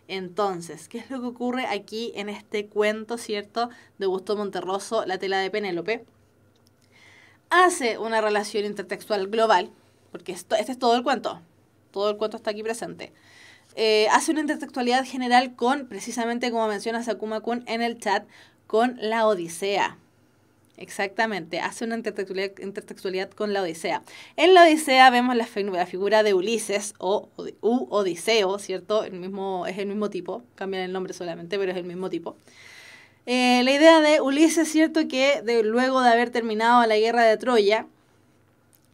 Entonces, ¿qué es lo que ocurre aquí en este cuento, cierto, de Gusto Monterroso, La tela de Penélope? Hace una relación intertextual global, porque esto, este es todo el cuento, todo el cuento está aquí presente eh, hace una intertextualidad general con, precisamente como menciona Sakuma Kun en el chat, con la Odisea. Exactamente, hace una intertextualidad, con la Odisea. En la Odisea vemos la, figura de Ulises o u Odiseo, ¿cierto? El mismo, es el mismo tipo, cambian el nombre solamente, pero es el mismo tipo. Eh, la idea de Ulises, ¿cierto? Que de, luego de haber terminado la guerra de Troya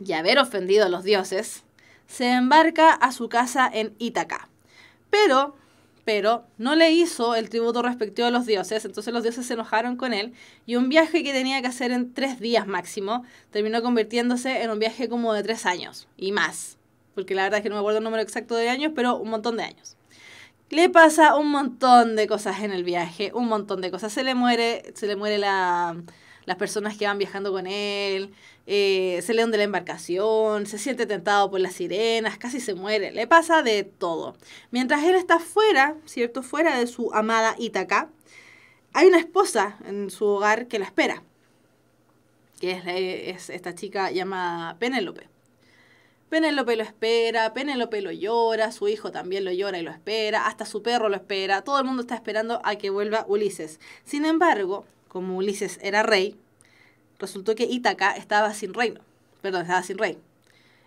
y haber ofendido a los dioses, se embarca a su casa en Ítaca. Pero, pero no le hizo el tributo respectivo a los dioses, entonces los dioses se enojaron con él y un viaje que tenía que hacer en tres días máximo terminó convirtiéndose en un viaje como de tres años y más, porque la verdad es que no me acuerdo el número exacto de años, pero un montón de años. Le pasa un montón de cosas en el viaje, un montón de cosas. Se le muere, se le muere la, las personas que van viajando con él, eh, se le de la embarcación, se siente tentado por las sirenas, casi se muere, le pasa de todo. Mientras él está fuera, ¿cierto? Fuera de su amada Ítaca, hay una esposa en su hogar que la espera, que es, es esta chica llamada Penélope. Penélope lo espera, Penélope lo llora, su hijo también lo llora y lo espera, hasta su perro lo espera, todo el mundo está esperando a que vuelva Ulises. Sin embargo, como Ulises era rey, resultó que Ítaca estaba sin reino, perdón, estaba sin rey.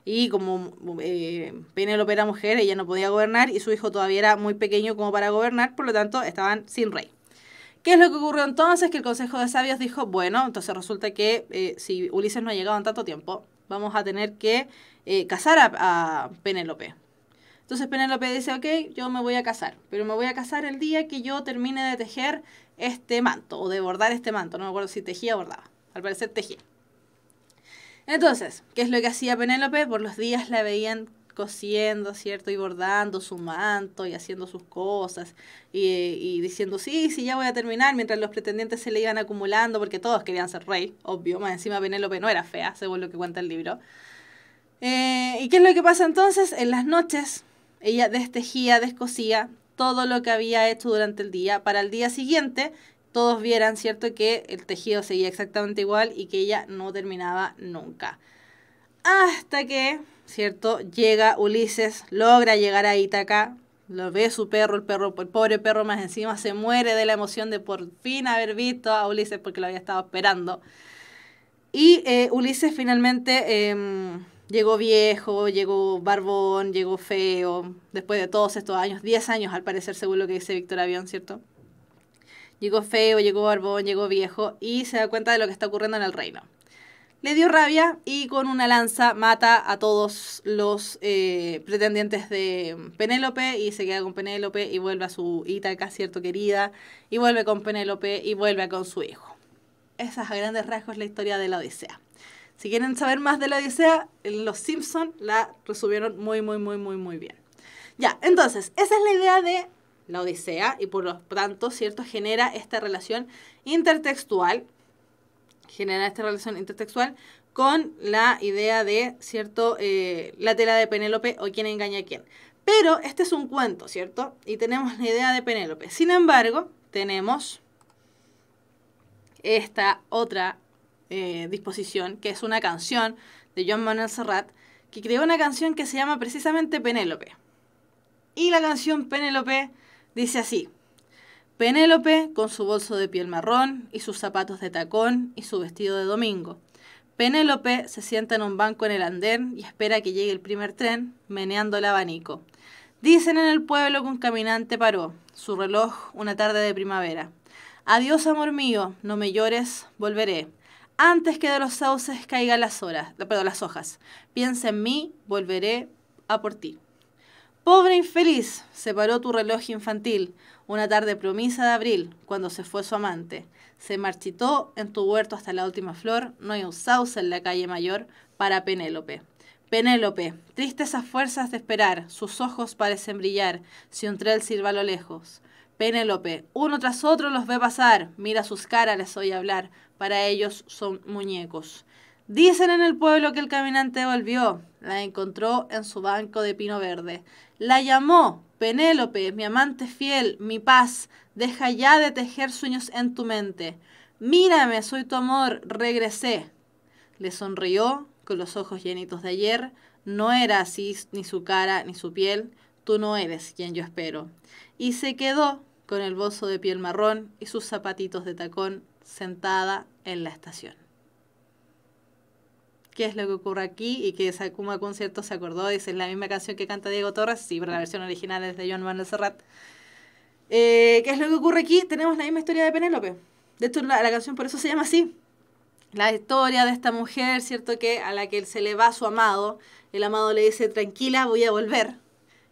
Y como eh, Penélope era mujer, ella no podía gobernar y su hijo todavía era muy pequeño como para gobernar, por lo tanto estaban sin rey. ¿Qué es lo que ocurrió entonces? Que el Consejo de Sabios dijo, bueno, entonces resulta que eh, si Ulises no ha llegado en tanto tiempo, vamos a tener que eh, casar a, a Penélope. Entonces Penélope dice, ok, yo me voy a casar, pero me voy a casar el día que yo termine de tejer este manto o de bordar este manto. No me acuerdo si tejía o bordaba. Al parecer tejía. Entonces, ¿qué es lo que hacía Penélope? Por los días la veían cosiendo, ¿cierto? Y bordando su manto y haciendo sus cosas y, diciendo, sí, sí, ya voy a terminar, mientras los pretendientes se le iban acumulando porque todos querían ser rey, obvio, más encima Penélope no era fea, según lo que cuenta el libro. Eh, ¿Y qué es lo que pasa entonces? En las noches ella destejía, descosía, todo lo que había hecho durante el día para el día siguiente todos vieran, ¿cierto?, que el tejido seguía exactamente igual y que ella no terminaba nunca. Hasta que, ¿cierto?, llega Ulises, logra llegar a Ítaca, lo ve su perro, el perro, el pobre perro más encima se muere de la emoción de por fin haber visto a Ulises porque lo había estado esperando. Y eh, Ulises finalmente em, Llegó viejo, llegó barbón, llegó feo, después de todos estos años, 10 años al parecer, según lo que dice Víctor Avión, ¿cierto? Llegó feo, llegó barbón, llegó viejo y se da cuenta de lo que está ocurriendo en el reino. Le dio rabia y con una lanza mata a todos los eh, pretendientes de Penélope y se queda con Penélope y vuelve a su Ítaca, ¿cierto? Querida, y vuelve con Penélope y vuelve con su hijo. Esas a grandes rasgos la historia de la Odisea. Si quieren saber más de la Odisea, los Simpson la resolvieron muy, muy, muy, muy, muy bien. Ya, entonces, esa es la idea de la Odisea y por lo tanto, ¿cierto? Genera esta relación intertextual, genera esta relación intertextual con la idea de, ¿cierto? Eh, la tela de Penélope o quién engaña a quién. Pero este es un cuento, ¿cierto? Y tenemos la idea de Penélope. Sin embargo, tenemos esta otra eh, disposición, que es una canción de John Manuel Serrat, que creó una canción que se llama precisamente Penélope. Y la canción Penélope dice así. Penélope con su bolso de piel marrón y sus zapatos de tacón y su vestido de domingo. Penélope se sienta en un banco en el andén y espera que llegue el primer tren, meneando el abanico. Dicen en el pueblo que un caminante paró, su reloj una tarde de primavera. Adiós, amor mío, no me llores, volveré antes que de los sauces caigan las, horas, perdón, las hojas. Piensa en mí, volveré a por ti. Pobre infeliz, se paró tu reloj infantil, una tarde promisa de abril, cuando se fue su amante. Se marchitó en tu huerto hasta la última flor, no hay un sauce en la calle mayor para Penélope. Penélope, tristes a fuerzas de esperar, sus ojos parecen brillar, si un tren sirva a lo lejos. Penélope, uno tras otro los ve pasar, mira sus caras, les oye hablar, para ellos son muñecos. Dicen en el pueblo que el caminante volvió, la encontró en su banco de pino verde. La llamó, Penélope, mi amante fiel, mi paz, deja ya de tejer sueños en tu mente. Mírame, soy tu amor, regresé. Le sonrió, con los ojos llenitos de ayer, no era así ni su cara ni su piel, tú no eres quien yo espero. Y se quedó con el bozo de piel marrón y sus zapatitos de tacón, sentada en la estación. ¿Qué es lo que ocurre aquí? Y que Sakuma Concierto se acordó, dice, es la misma canción que canta Diego Torres, sí, pero la versión original es de John Manuel Serrat. Eh, ¿Qué es lo que ocurre aquí? Tenemos la misma historia de Penélope. De hecho, la, canción por eso se llama así. La historia de esta mujer, ¿cierto? Que a la que se le va su amado, el amado le dice, tranquila, voy a volver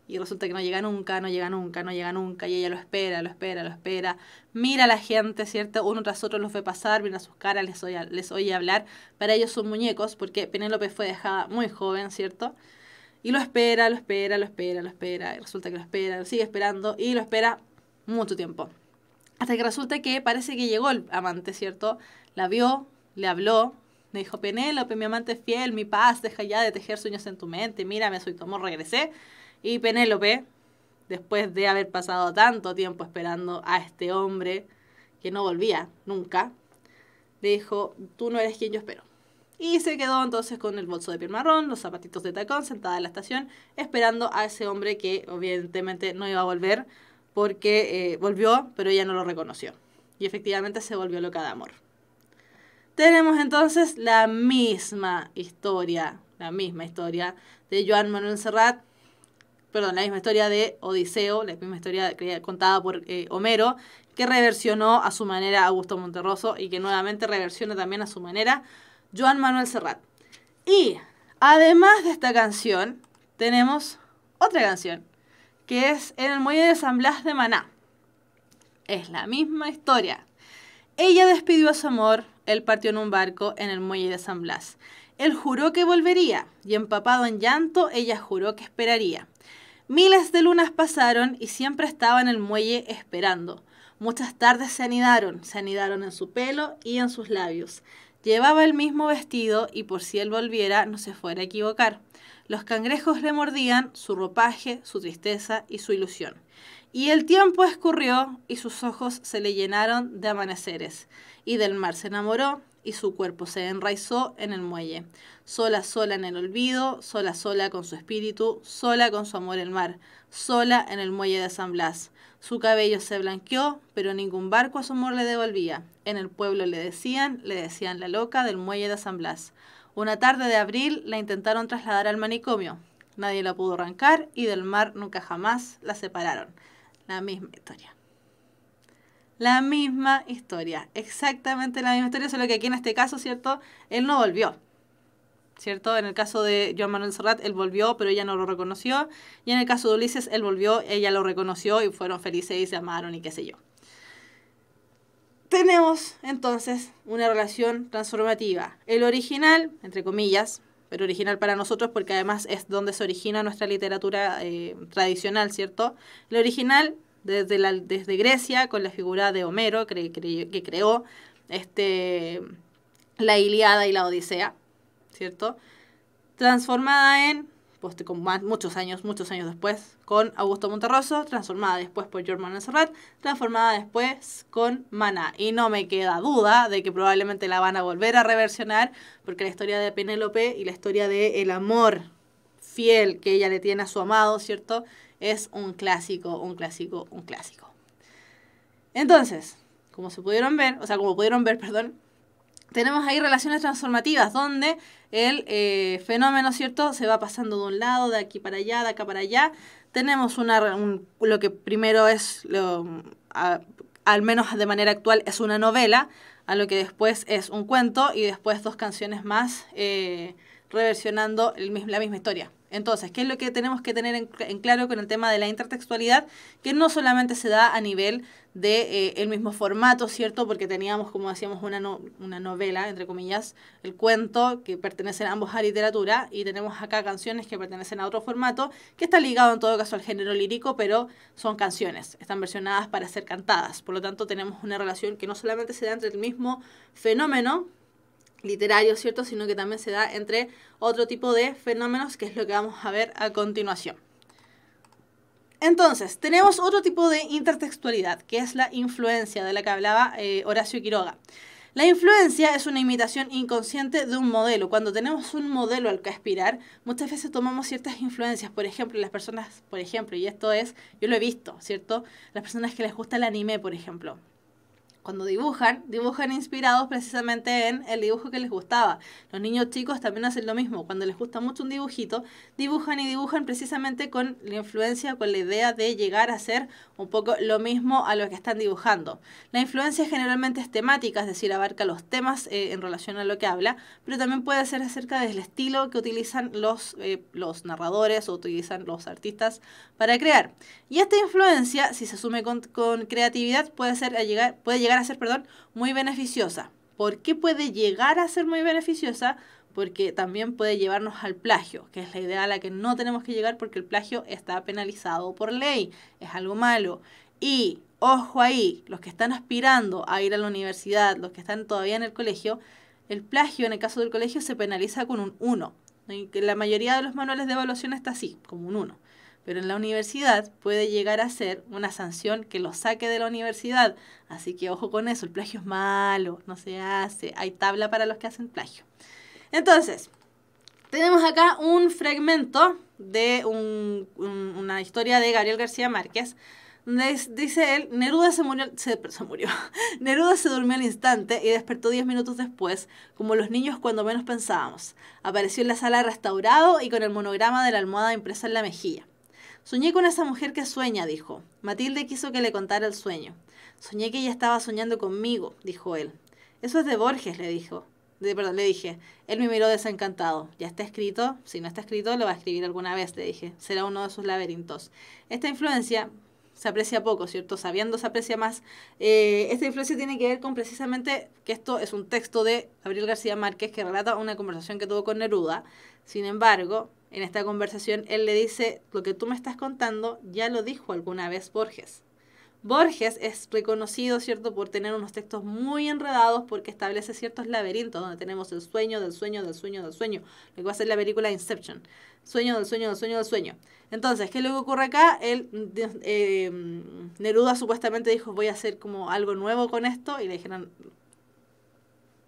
y resulta que no llega nunca, no llega nunca, no llega nunca, y ella lo espera, lo espera, lo espera, mira a la gente, ¿cierto? Uno tras otro los ve pasar, a sus caras, les oye, les hablar, para ellos son muñecos, porque Penélope fue dejada muy joven, ¿cierto? Y lo espera, lo espera, lo espera, lo espera, y resulta que lo espera, lo sigue esperando, y lo espera mucho tiempo. Hasta que resulta que parece que llegó el amante, ¿cierto? La vio, le habló, le dijo, Penélope, mi amante fiel, mi paz, deja ya de tejer sueños en tu mente, mírame, soy tu regresé. Y Penélope, después de haber pasado tanto tiempo esperando a este hombre que no volvía nunca, le dijo, tú no eres quien yo espero. Y se quedó entonces con el bolso de piel marrón, los zapatitos de tacón, sentada en la estación, esperando a ese hombre que obviamente, no iba a volver porque eh, volvió, pero ella no lo reconoció. Y efectivamente se volvió loca de amor. Tenemos entonces la misma historia, la misma historia de Joan Manuel Serrat perdón, la misma historia de Odiseo, la misma historia contada por eh, Homero, que reversionó a su manera Augusto Monterroso y que nuevamente reversiona también a su manera Joan Manuel Serrat. Y además de esta canción, tenemos otra canción, que es En el muelle de San Blas de Maná. Es la misma historia. Ella despidió a su amor, él partió en un barco en el muelle de San Blas. Él juró que volvería y empapado en llanto, ella juró que esperaría. Miles de lunas pasaron y siempre estaba en el muelle esperando. Muchas tardes se anidaron, se anidaron en su pelo y en sus labios. Llevaba el mismo vestido y por si él volviera no se fuera a equivocar. Los cangrejos le mordían su ropaje, su tristeza y su ilusión. Y el tiempo escurrió y sus ojos se le llenaron de amaneceres. Y del mar se enamoró, y su cuerpo se enraizó en el muelle. Sola, sola en el olvido, sola, sola con su espíritu, sola con su amor el mar, sola en el muelle de San Blas. Su cabello se blanqueó, pero ningún barco a su amor le devolvía. En el pueblo le decían, le decían la loca del muelle de San Blas. Una tarde de abril la intentaron trasladar al manicomio. Nadie la pudo arrancar y del mar nunca jamás la separaron. La misma historia la misma historia, exactamente la misma historia, solo que aquí en este caso, ¿cierto? Él no volvió. ¿Cierto? En el caso de Joan Manuel Serrat, él volvió, pero ella no lo reconoció. Y en el caso de Ulises, él volvió, ella lo reconoció y fueron felices y se amaron y qué sé yo. Tenemos entonces una relación transformativa. El original, entre comillas, pero original para nosotros porque además es donde se origina nuestra literatura eh, tradicional, ¿cierto? El original desde, la, desde Grecia con la figura de Homero que creó este, la Iliada y la Odisea, ¿cierto? Transformada en, pues, este, con muchos años, muchos años después, con Augusto Monterroso, transformada después por Jorman Serrat, transformada después con Mana Y no me queda duda de que probablemente la van a volver a reversionar, porque la historia de Penélope y la historia del el amor fiel que ella le tiene a su amado, ¿cierto? es un clásico, un clásico, un clásico. Entonces, como se pudieron ver, o sea, como pudieron ver, perdón, tenemos ahí relaciones transformativas donde el eh, fenómeno, ¿cierto?, se va pasando de un lado, de aquí para allá, de acá para allá. Tenemos una, un, lo que primero es, lo, al menos de manera actual, es una novela, a lo que después es un cuento y después dos canciones más eh, reversionando la misma historia. Entonces, ¿qué es lo que tenemos que tener en, claro con el tema de la intertextualidad? Que no solamente se da a nivel de eh, mismo formato, ¿cierto? Porque teníamos, como decíamos, una, una novela, entre comillas, el cuento, que pertenecen ambos a literatura, y tenemos acá canciones que pertenecen a otro formato, que está ligado en todo caso al género lírico, pero son canciones, están versionadas para ser cantadas. Por lo tanto, tenemos una relación que no solamente se da entre el mismo fenómeno, literario, ¿cierto? Sino que también se da entre otro tipo de fenómenos, que es lo que vamos a ver a continuación. Entonces, tenemos otro tipo de intertextualidad, que es la influencia, de la que hablaba eh, Horacio Quiroga. La influencia es una imitación inconsciente de un modelo. Cuando tenemos un modelo al que aspirar, muchas veces tomamos ciertas influencias. Por ejemplo, las personas, por ejemplo, y esto es, yo lo he visto, ¿cierto? Las personas que les gusta el anime, por ejemplo cuando dibujan, dibujan inspirados precisamente en el dibujo que les gustaba. Los niños chicos también hacen lo mismo. Cuando les gusta mucho un dibujito, dibujan y dibujan precisamente con la influencia, con la idea de llegar a hacer un poco lo mismo a lo que están dibujando. La influencia generalmente es temática, es decir, abarca los temas eh, en relación a lo que habla, pero también puede ser acerca del estilo que utilizan los, eh, los narradores o utilizan los artistas para crear. Y esta influencia, si se asume con, creatividad, puede, ser, puede llegar a ser, perdón, muy beneficiosa. ¿Por qué puede llegar a ser muy beneficiosa? Porque también puede llevarnos al plagio, que es la idea a la que no tenemos que llegar porque el plagio está penalizado por ley, es algo malo. Y, ojo ahí, los que están aspirando a ir a la universidad, los que están todavía en el colegio, el plagio en el caso del colegio se penaliza con un 1. La mayoría de los manuales de evaluación está así, como un 1 pero en la universidad puede llegar a ser una sanción que lo saque de la universidad. Así que ojo con eso, el plagio es malo, no se hace, hay tabla para los que hacen plagio. Entonces, tenemos acá un fragmento de una historia de Gabriel García Márquez. donde dice él, Neruda se murió, se, murió. Neruda se durmió al instante y despertó diez minutos después, como los niños cuando menos pensábamos. Apareció en la sala restaurado y con el monograma de la almohada impresa en la mejilla. Soñé con esa mujer que sueña, dijo. Matilde quiso que le contara el sueño. Soñé que ella estaba soñando conmigo, dijo él. Eso es de Borges, le dijo. De, perdón, le dije. Él me miró desencantado. ¿Ya está escrito? Si no está escrito, lo va a escribir alguna vez, le dije. Será uno de sus laberintos. Esta influencia se aprecia poco, ¿cierto? Sabiendo se aprecia más. Eh, esta influencia tiene que ver con precisamente que esto es un texto de Gabriel García Márquez que relata una conversación que tuvo con Neruda. Sin embargo, en esta conversación él le dice, lo que tú me estás contando ya lo dijo alguna vez Borges. Borges es reconocido, ¿cierto?, por tener unos textos muy enredados porque establece ciertos laberintos donde tenemos el sueño del sueño del sueño del sueño, lo que va a ser la película Inception, sueño del sueño del sueño del sueño. Entonces, ¿qué luego ocurre acá? Él, eh, Neruda supuestamente dijo, voy a hacer como algo nuevo con esto y le dijeron,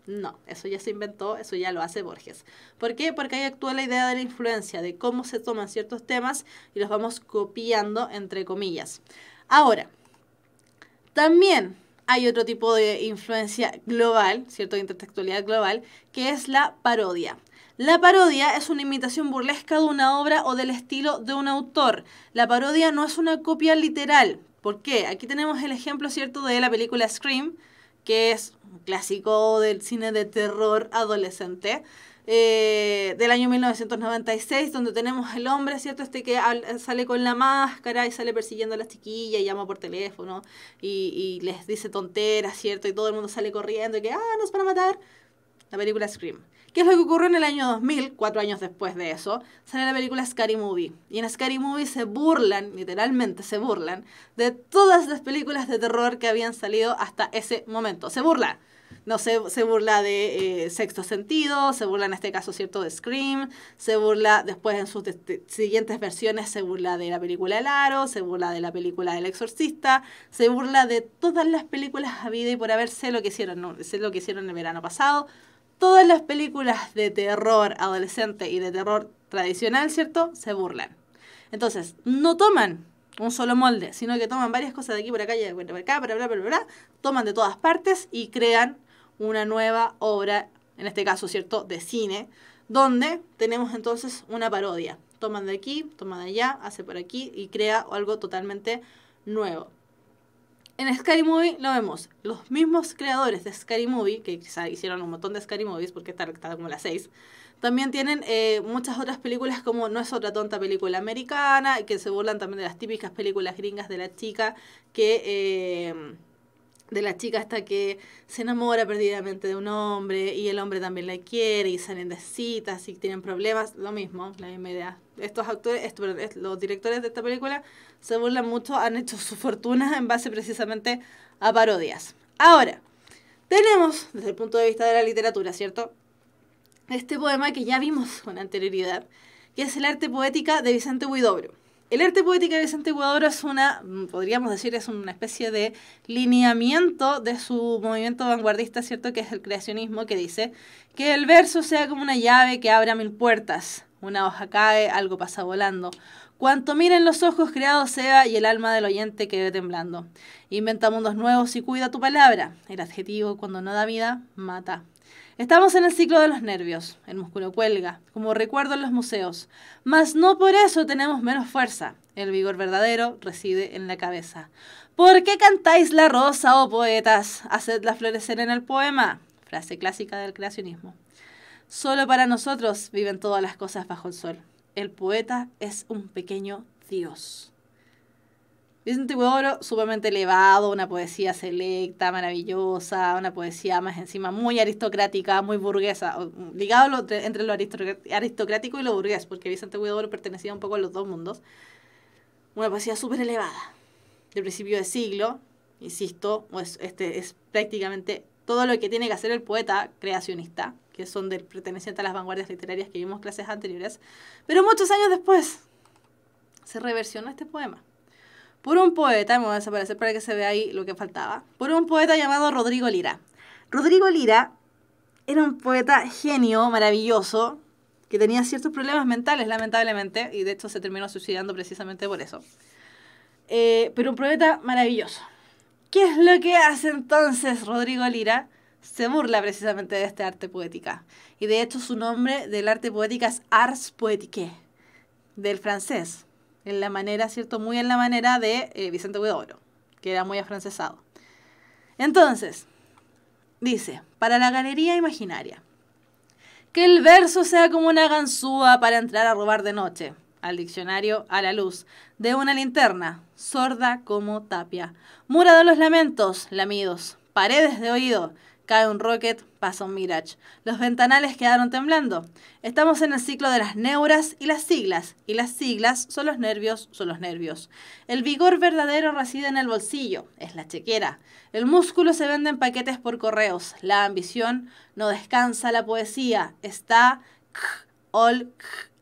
no, eso ya se inventó, eso ya lo hace Borges. ¿Por qué? Porque ahí actúa la idea de la influencia, de cómo se toman ciertos temas y los vamos copiando, entre comillas. Ahora, también hay otro tipo de influencia global, ¿cierto? De intertextualidad global, que es la parodia. La parodia es una imitación burlesca de una obra o del estilo de un autor. La parodia no es una copia literal. ¿Por qué? Aquí tenemos el ejemplo, ¿cierto?, de la película Scream, que es un clásico del cine de terror adolescente. Eh, del año 1996, donde tenemos el hombre, ¿cierto? Este que sale con la máscara y sale persiguiendo a las chiquillas y llama por teléfono y, y les dice tonteras, ¿cierto? Y todo el mundo sale corriendo y que, ah, nos van a matar. La película Scream. ¿Qué es lo que ocurrió en el año 2000, cuatro años después de eso? Sale la película Scary Movie. Y en Scary Movie se burlan, literalmente se burlan, de todas las películas de terror que habían salido hasta ese momento. Se burla. No se, se burla de eh, Sexto Sentido, se burla en este caso, ¿cierto?, de Scream, se burla después en sus siguientes versiones, se burla de la película El Aro, se burla de la película El Exorcista, se burla de todas las películas vida y por haberse lo que hicieron, no, sé lo que hicieron el verano pasado, todas las películas de terror adolescente y de terror tradicional, ¿cierto? Se burlan. Entonces, no toman un solo molde, sino que toman varias cosas de aquí por acá y de acá, para bla, para bla, toman de todas partes y crean una nueva obra, en este caso, ¿cierto?, de cine, donde tenemos entonces una parodia. Toman de aquí, toman de allá, hace por aquí y crea algo totalmente nuevo en Scary Movie lo vemos. Los mismos creadores de Scary Movie, que quizá hicieron un montón de Scary Movies, porque está, como las seis, también tienen eh, muchas otras películas como No es otra tonta película americana, que se burlan también de las típicas películas gringas de la chica que... Eh, de la chica hasta que se enamora perdidamente de un hombre y el hombre también la quiere y salen de citas y tienen problemas, lo mismo, la misma idea. Estos actores, los directores de esta película se burlan mucho, han hecho su fortuna en base precisamente a parodias. Ahora, tenemos desde el punto de vista de la literatura, ¿cierto? Este poema que ya vimos con anterioridad, que es el arte poética de Vicente Huidobro el arte poético de Vicente es una, podríamos decir, es una especie de lineamiento de su movimiento vanguardista, ¿cierto? Que es el creacionismo, que dice que el verso sea como una llave que abra mil puertas. Una hoja cae, algo pasa volando. Cuanto miren los ojos, creados sea y el alma del oyente quede temblando. Inventa mundos nuevos y cuida tu palabra. El adjetivo, cuando no da vida, mata. Estamos en el ciclo de los nervios, el músculo cuelga, como recuerdo en los museos, mas no por eso tenemos menos fuerza. El vigor verdadero reside en la cabeza. ¿Por qué cantáis la rosa, oh poetas? Hacedla florecer en el poema. Frase clásica del creacionismo. Solo para nosotros viven todas las cosas bajo el sol. El poeta es un pequeño Dios. Vicente Huidobro, sumamente elevado, una poesía selecta, maravillosa, una poesía más encima muy aristocrática, muy burguesa, mm, ligado entre lo aristocrático y lo burgués, porque Vicente Huidobro pertenecía un poco a los dos mundos. Una poesía súper elevada, de principio de siglo, insisto, pues, este es prácticamente todo lo que tiene que hacer el poeta creacionista, que son de perteneciente a las vanguardias literarias que vimos clases anteriores, pero muchos años después se reversionó este poema por un poeta, me voy a desaparecer para que se vea ahí lo que faltaba, por un poeta llamado Rodrigo Lira. Rodrigo Lira era un poeta genio, maravilloso, que tenía ciertos problemas mentales, lamentablemente, y de hecho se terminó suicidando precisamente por eso. Eh, pero un poeta maravilloso. ¿Qué es lo que hace entonces Rodrigo Lira? Se burla precisamente de este arte poética. Y de hecho su nombre del arte poética es Ars Poétique, del francés en la manera, ¿cierto? Muy en la manera de eh, Vicente Huidobro, que era muy afrancesado. Entonces, dice, para la galería imaginaria, que el verso sea como una ganzúa para entrar a robar de noche, al diccionario a la luz, de una linterna, sorda como tapia, murado de los lamentos, lamidos, paredes de oído, Cae un rocket, pasa un Mirage. Los ventanales quedaron temblando. Estamos en el ciclo de las neuras y las siglas, y las siglas son los nervios, son los nervios. El vigor verdadero reside en el bolsillo, es la chequera. El músculo se vende en paquetes por correos. La ambición no descansa la poesía, está all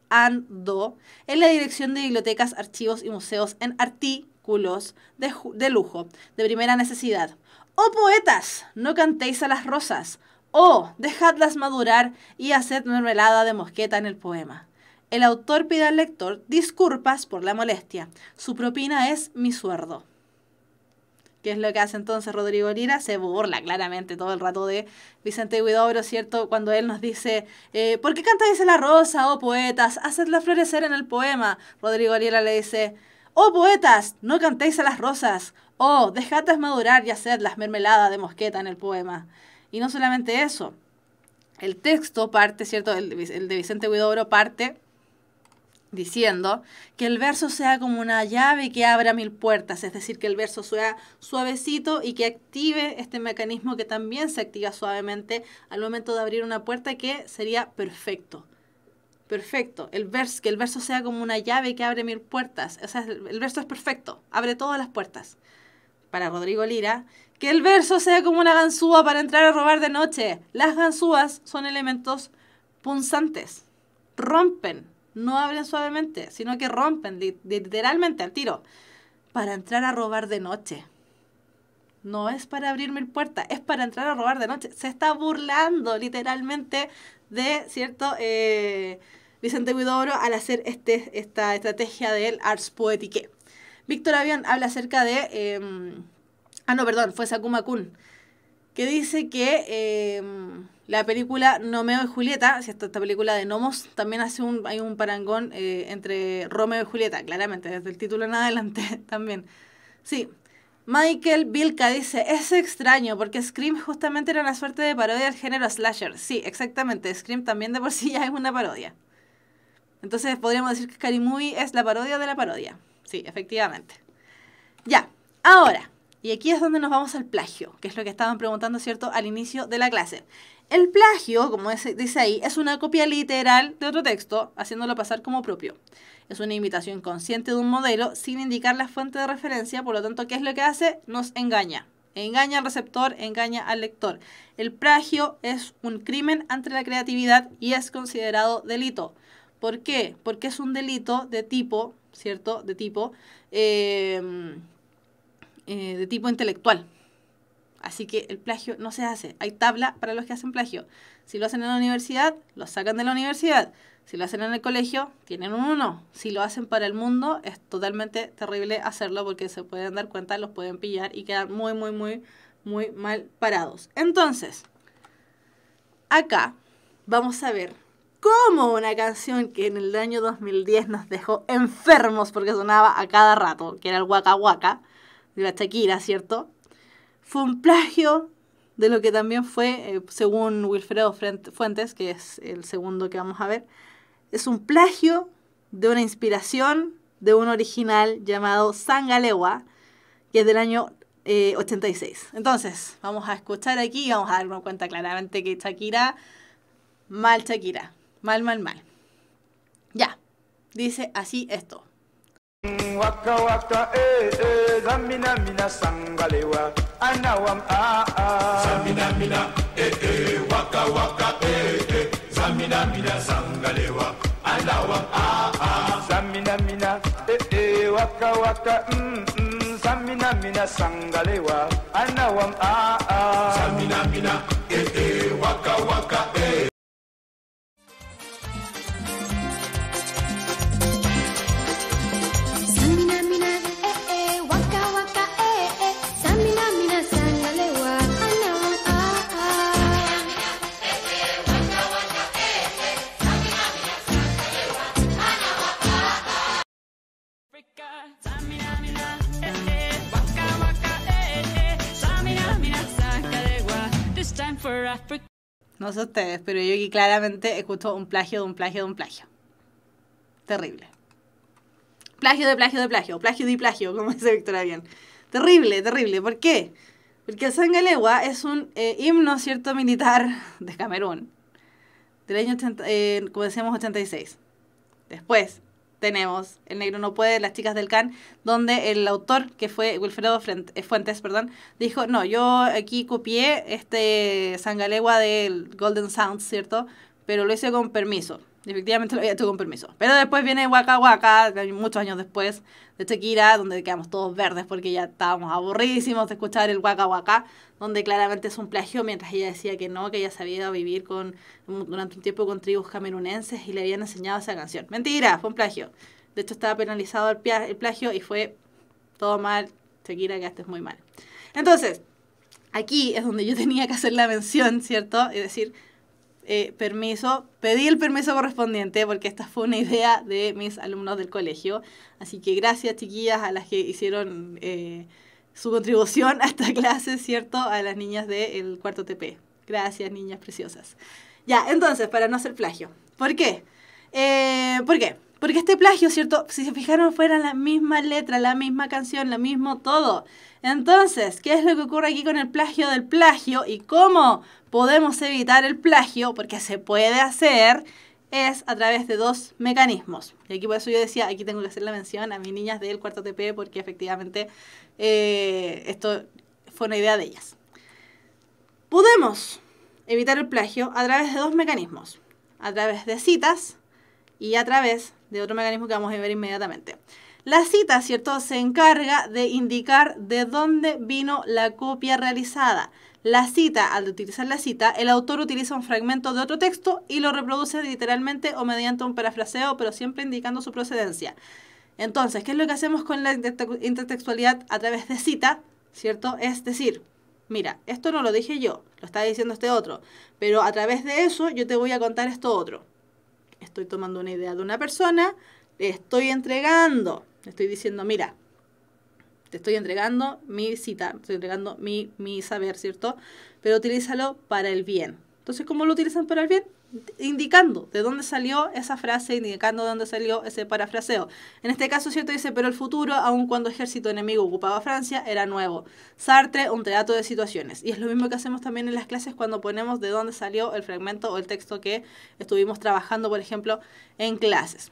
ando en la dirección de bibliotecas, archivos y museos en artículos de lujo, de primera necesidad. Oh poetas, no cantéis a las rosas, oh dejadlas madurar y haced mermelada de mosqueta en el poema. El autor pide al lector disculpas por la molestia. Su propina es mi suerdo. ¿Qué es lo que hace entonces Rodrigo Lira? Se burla claramente todo el rato de Vicente Huidobro, ¿cierto? Cuando él nos dice, eh, ¿por qué cantáis la rosa, oh poetas? Hacedla florecer en el poema. Rodrigo Lira le dice, oh poetas, no cantéis a las rosas, Oh, dejate madurar y las mermeladas de mosqueta en el poema. Y no solamente eso. El texto parte, ¿cierto? El, de Vicente Guidobro parte diciendo que el verso sea como una llave que abra mil puertas, es decir, que el verso sea suavecito y que active este mecanismo que también se activa suavemente al momento de abrir una puerta que sería perfecto. Perfecto, el verso, que el verso sea como una llave que abre mil puertas, o sea, el verso es perfecto, abre todas las puertas para Rodrigo Lira, que el verso sea como una ganzúa para entrar a robar de noche. Las ganzúas son elementos punzantes, rompen, no abren suavemente, sino que rompen literalmente al tiro para entrar a robar de noche. No es para abrir mil puertas, es para entrar a robar de noche. Se está burlando literalmente de, ¿cierto? Eh, Vicente Guidobro al hacer este, esta estrategia del arts poetique. Víctor Avión habla acerca de... Em, ah, no, perdón, fue Sakuma Kun, que dice que em, la película Nomeo y Julieta, si esta, película de Nomos, también hace un, hay un parangón eh, entre Romeo y Julieta, claramente, desde el título en adelante también. Sí, Michael Vilca dice, es extraño porque Scream justamente era una suerte de parodia del género slasher. Sí, exactamente, Scream también de por sí ya es una parodia. Entonces podríamos decir que Scary Movie es la parodia de la parodia. Sí, efectivamente. Ya, ahora, y aquí es donde nos vamos al plagio, que es lo que estaban preguntando, ¿cierto?, al inicio de la clase. El plagio, como dice ahí, es una copia literal de otro texto, haciéndolo pasar como propio. Es una imitación consciente de un modelo sin indicar la fuente de referencia, por lo tanto, ¿qué es lo que hace? Nos engaña. Engaña al receptor, engaña al lector. El plagio es un crimen ante la creatividad y es considerado delito. ¿Por qué? Porque es un delito de tipo ¿cierto? De tipo, em, eh, de tipo intelectual. Así que el plagio no se hace. Hay tabla para los que hacen plagio. Si lo hacen en la universidad, lo sacan de la universidad. Si lo hacen en el colegio, tienen un Si lo hacen para el mundo, es totalmente terrible hacerlo porque se pueden dar cuenta, los pueden pillar y quedan muy, muy, muy, muy mal parados. Entonces, acá vamos a ver como una canción que en el año 2010 nos dejó enfermos porque sonaba a cada rato, que era el Waka Waka de la Shakira, ¿cierto? Fue un plagio de lo que también fue, eh, según Wilfredo Fuentes, que es el segundo que vamos a ver, es un plagio de una inspiración de un original llamado Sangalewa, que es del año 86. Eh, Entonces, vamos a escuchar aquí y vamos a darnos cuenta claramente que Shakira, mal Shakira. Mal, mal, mal. Ya. Dice así esto. Waka waka eh eh zamina mina sangalewa anawam ah ah zamina mina eh eh waka waka eh eh zamina mina sangalewa anawam ah ah zamina mina eh eh waka waka mm mm zamina mina sangalewa anawam ah ah zamina eh, eh waka waka eh. No sé ustedes, pero yo aquí claramente escucho un plagio de un plagio de un plagio. Terrible. Plagio de plagio de plagio, plagio de plagio, como dice Victoria bien. Terrible, terrible. ¿Por qué? Porque Sangalewa es un eh, himno, ¿cierto?, militar de Camerún, del año, 80, eh, como decíamos, 86. Después, tenemos El negro no puede, Las chicas del can, donde el autor, que fue Wilfredo eh, Fuentes, perdón, dijo, no, yo aquí copié este sangalegua del Golden Sound, ¿cierto? Pero lo hice con permiso. Efectivamente lo había hecho con permiso. Pero después viene Waka Waka, muchos años después, de Shakira, donde quedamos todos verdes porque ya estábamos aburrísimos de escuchar el Waka Waka, donde claramente es un plagio, mientras ella decía que no, que ella sabía vivir con durante un tiempo con tribus camerunenses y le habían enseñado esa canción. Mentira, fue un plagio. De hecho, estaba penalizado el, plagio y fue todo mal. Shakira, que esto es muy mal. Entonces, aquí es donde yo tenía que hacer la mención, ¿cierto? Es decir, eh, permiso, pedí el permiso correspondiente porque esta fue una idea de mis alumnos del colegio. Así que gracias chiquillas a las que hicieron eh, su contribución a esta clase, ¿cierto? A las niñas del cuarto TP. Gracias niñas preciosas. Ya, entonces, para no hacer plagio. ¿Por qué? Eh, ¿Por qué? Porque este plagio, ¿cierto? Si se fijaron, fuera la misma letra, la misma canción, lo mismo todo. Entonces, ¿qué es lo que ocurre aquí con el plagio del plagio y cómo podemos evitar el plagio, porque se puede hacer, es a través de dos mecanismos. Y aquí por eso yo decía, aquí tengo que hacer la mención a mis niñas del cuarto TP, porque efectivamente eh, esto fue una idea de ellas. Podemos evitar el plagio a través de dos mecanismos, a través de citas y a través de otro mecanismo que vamos a ver inmediatamente. La cita, ¿cierto?, se encarga de indicar de dónde vino la copia realizada la cita, al utilizar la cita, el autor utiliza un fragmento de otro texto y lo reproduce literalmente o mediante un parafraseo, pero siempre indicando su procedencia. Entonces, ¿qué es lo que hacemos con la intertextualidad a través de cita? ¿Cierto? Es decir, mira, esto no lo dije yo, lo está diciendo este otro, pero a través de eso yo te voy a contar esto otro. Estoy tomando una idea de una persona, le estoy entregando, le estoy diciendo, mira, te estoy entregando mi cita, estoy entregando mi, mi saber, ¿cierto? Pero utilízalo para el bien. Entonces, ¿cómo lo utilizan para el bien? Indicando de dónde salió esa frase, indicando de dónde salió ese parafraseo. En este caso, ¿cierto? Dice, pero el futuro, aun cuando ejército enemigo ocupaba Francia, era nuevo. Sartre, un teatro de situaciones. Y es lo mismo que hacemos también en las clases cuando ponemos de dónde salió el fragmento o el texto que estuvimos trabajando, por ejemplo, en clases.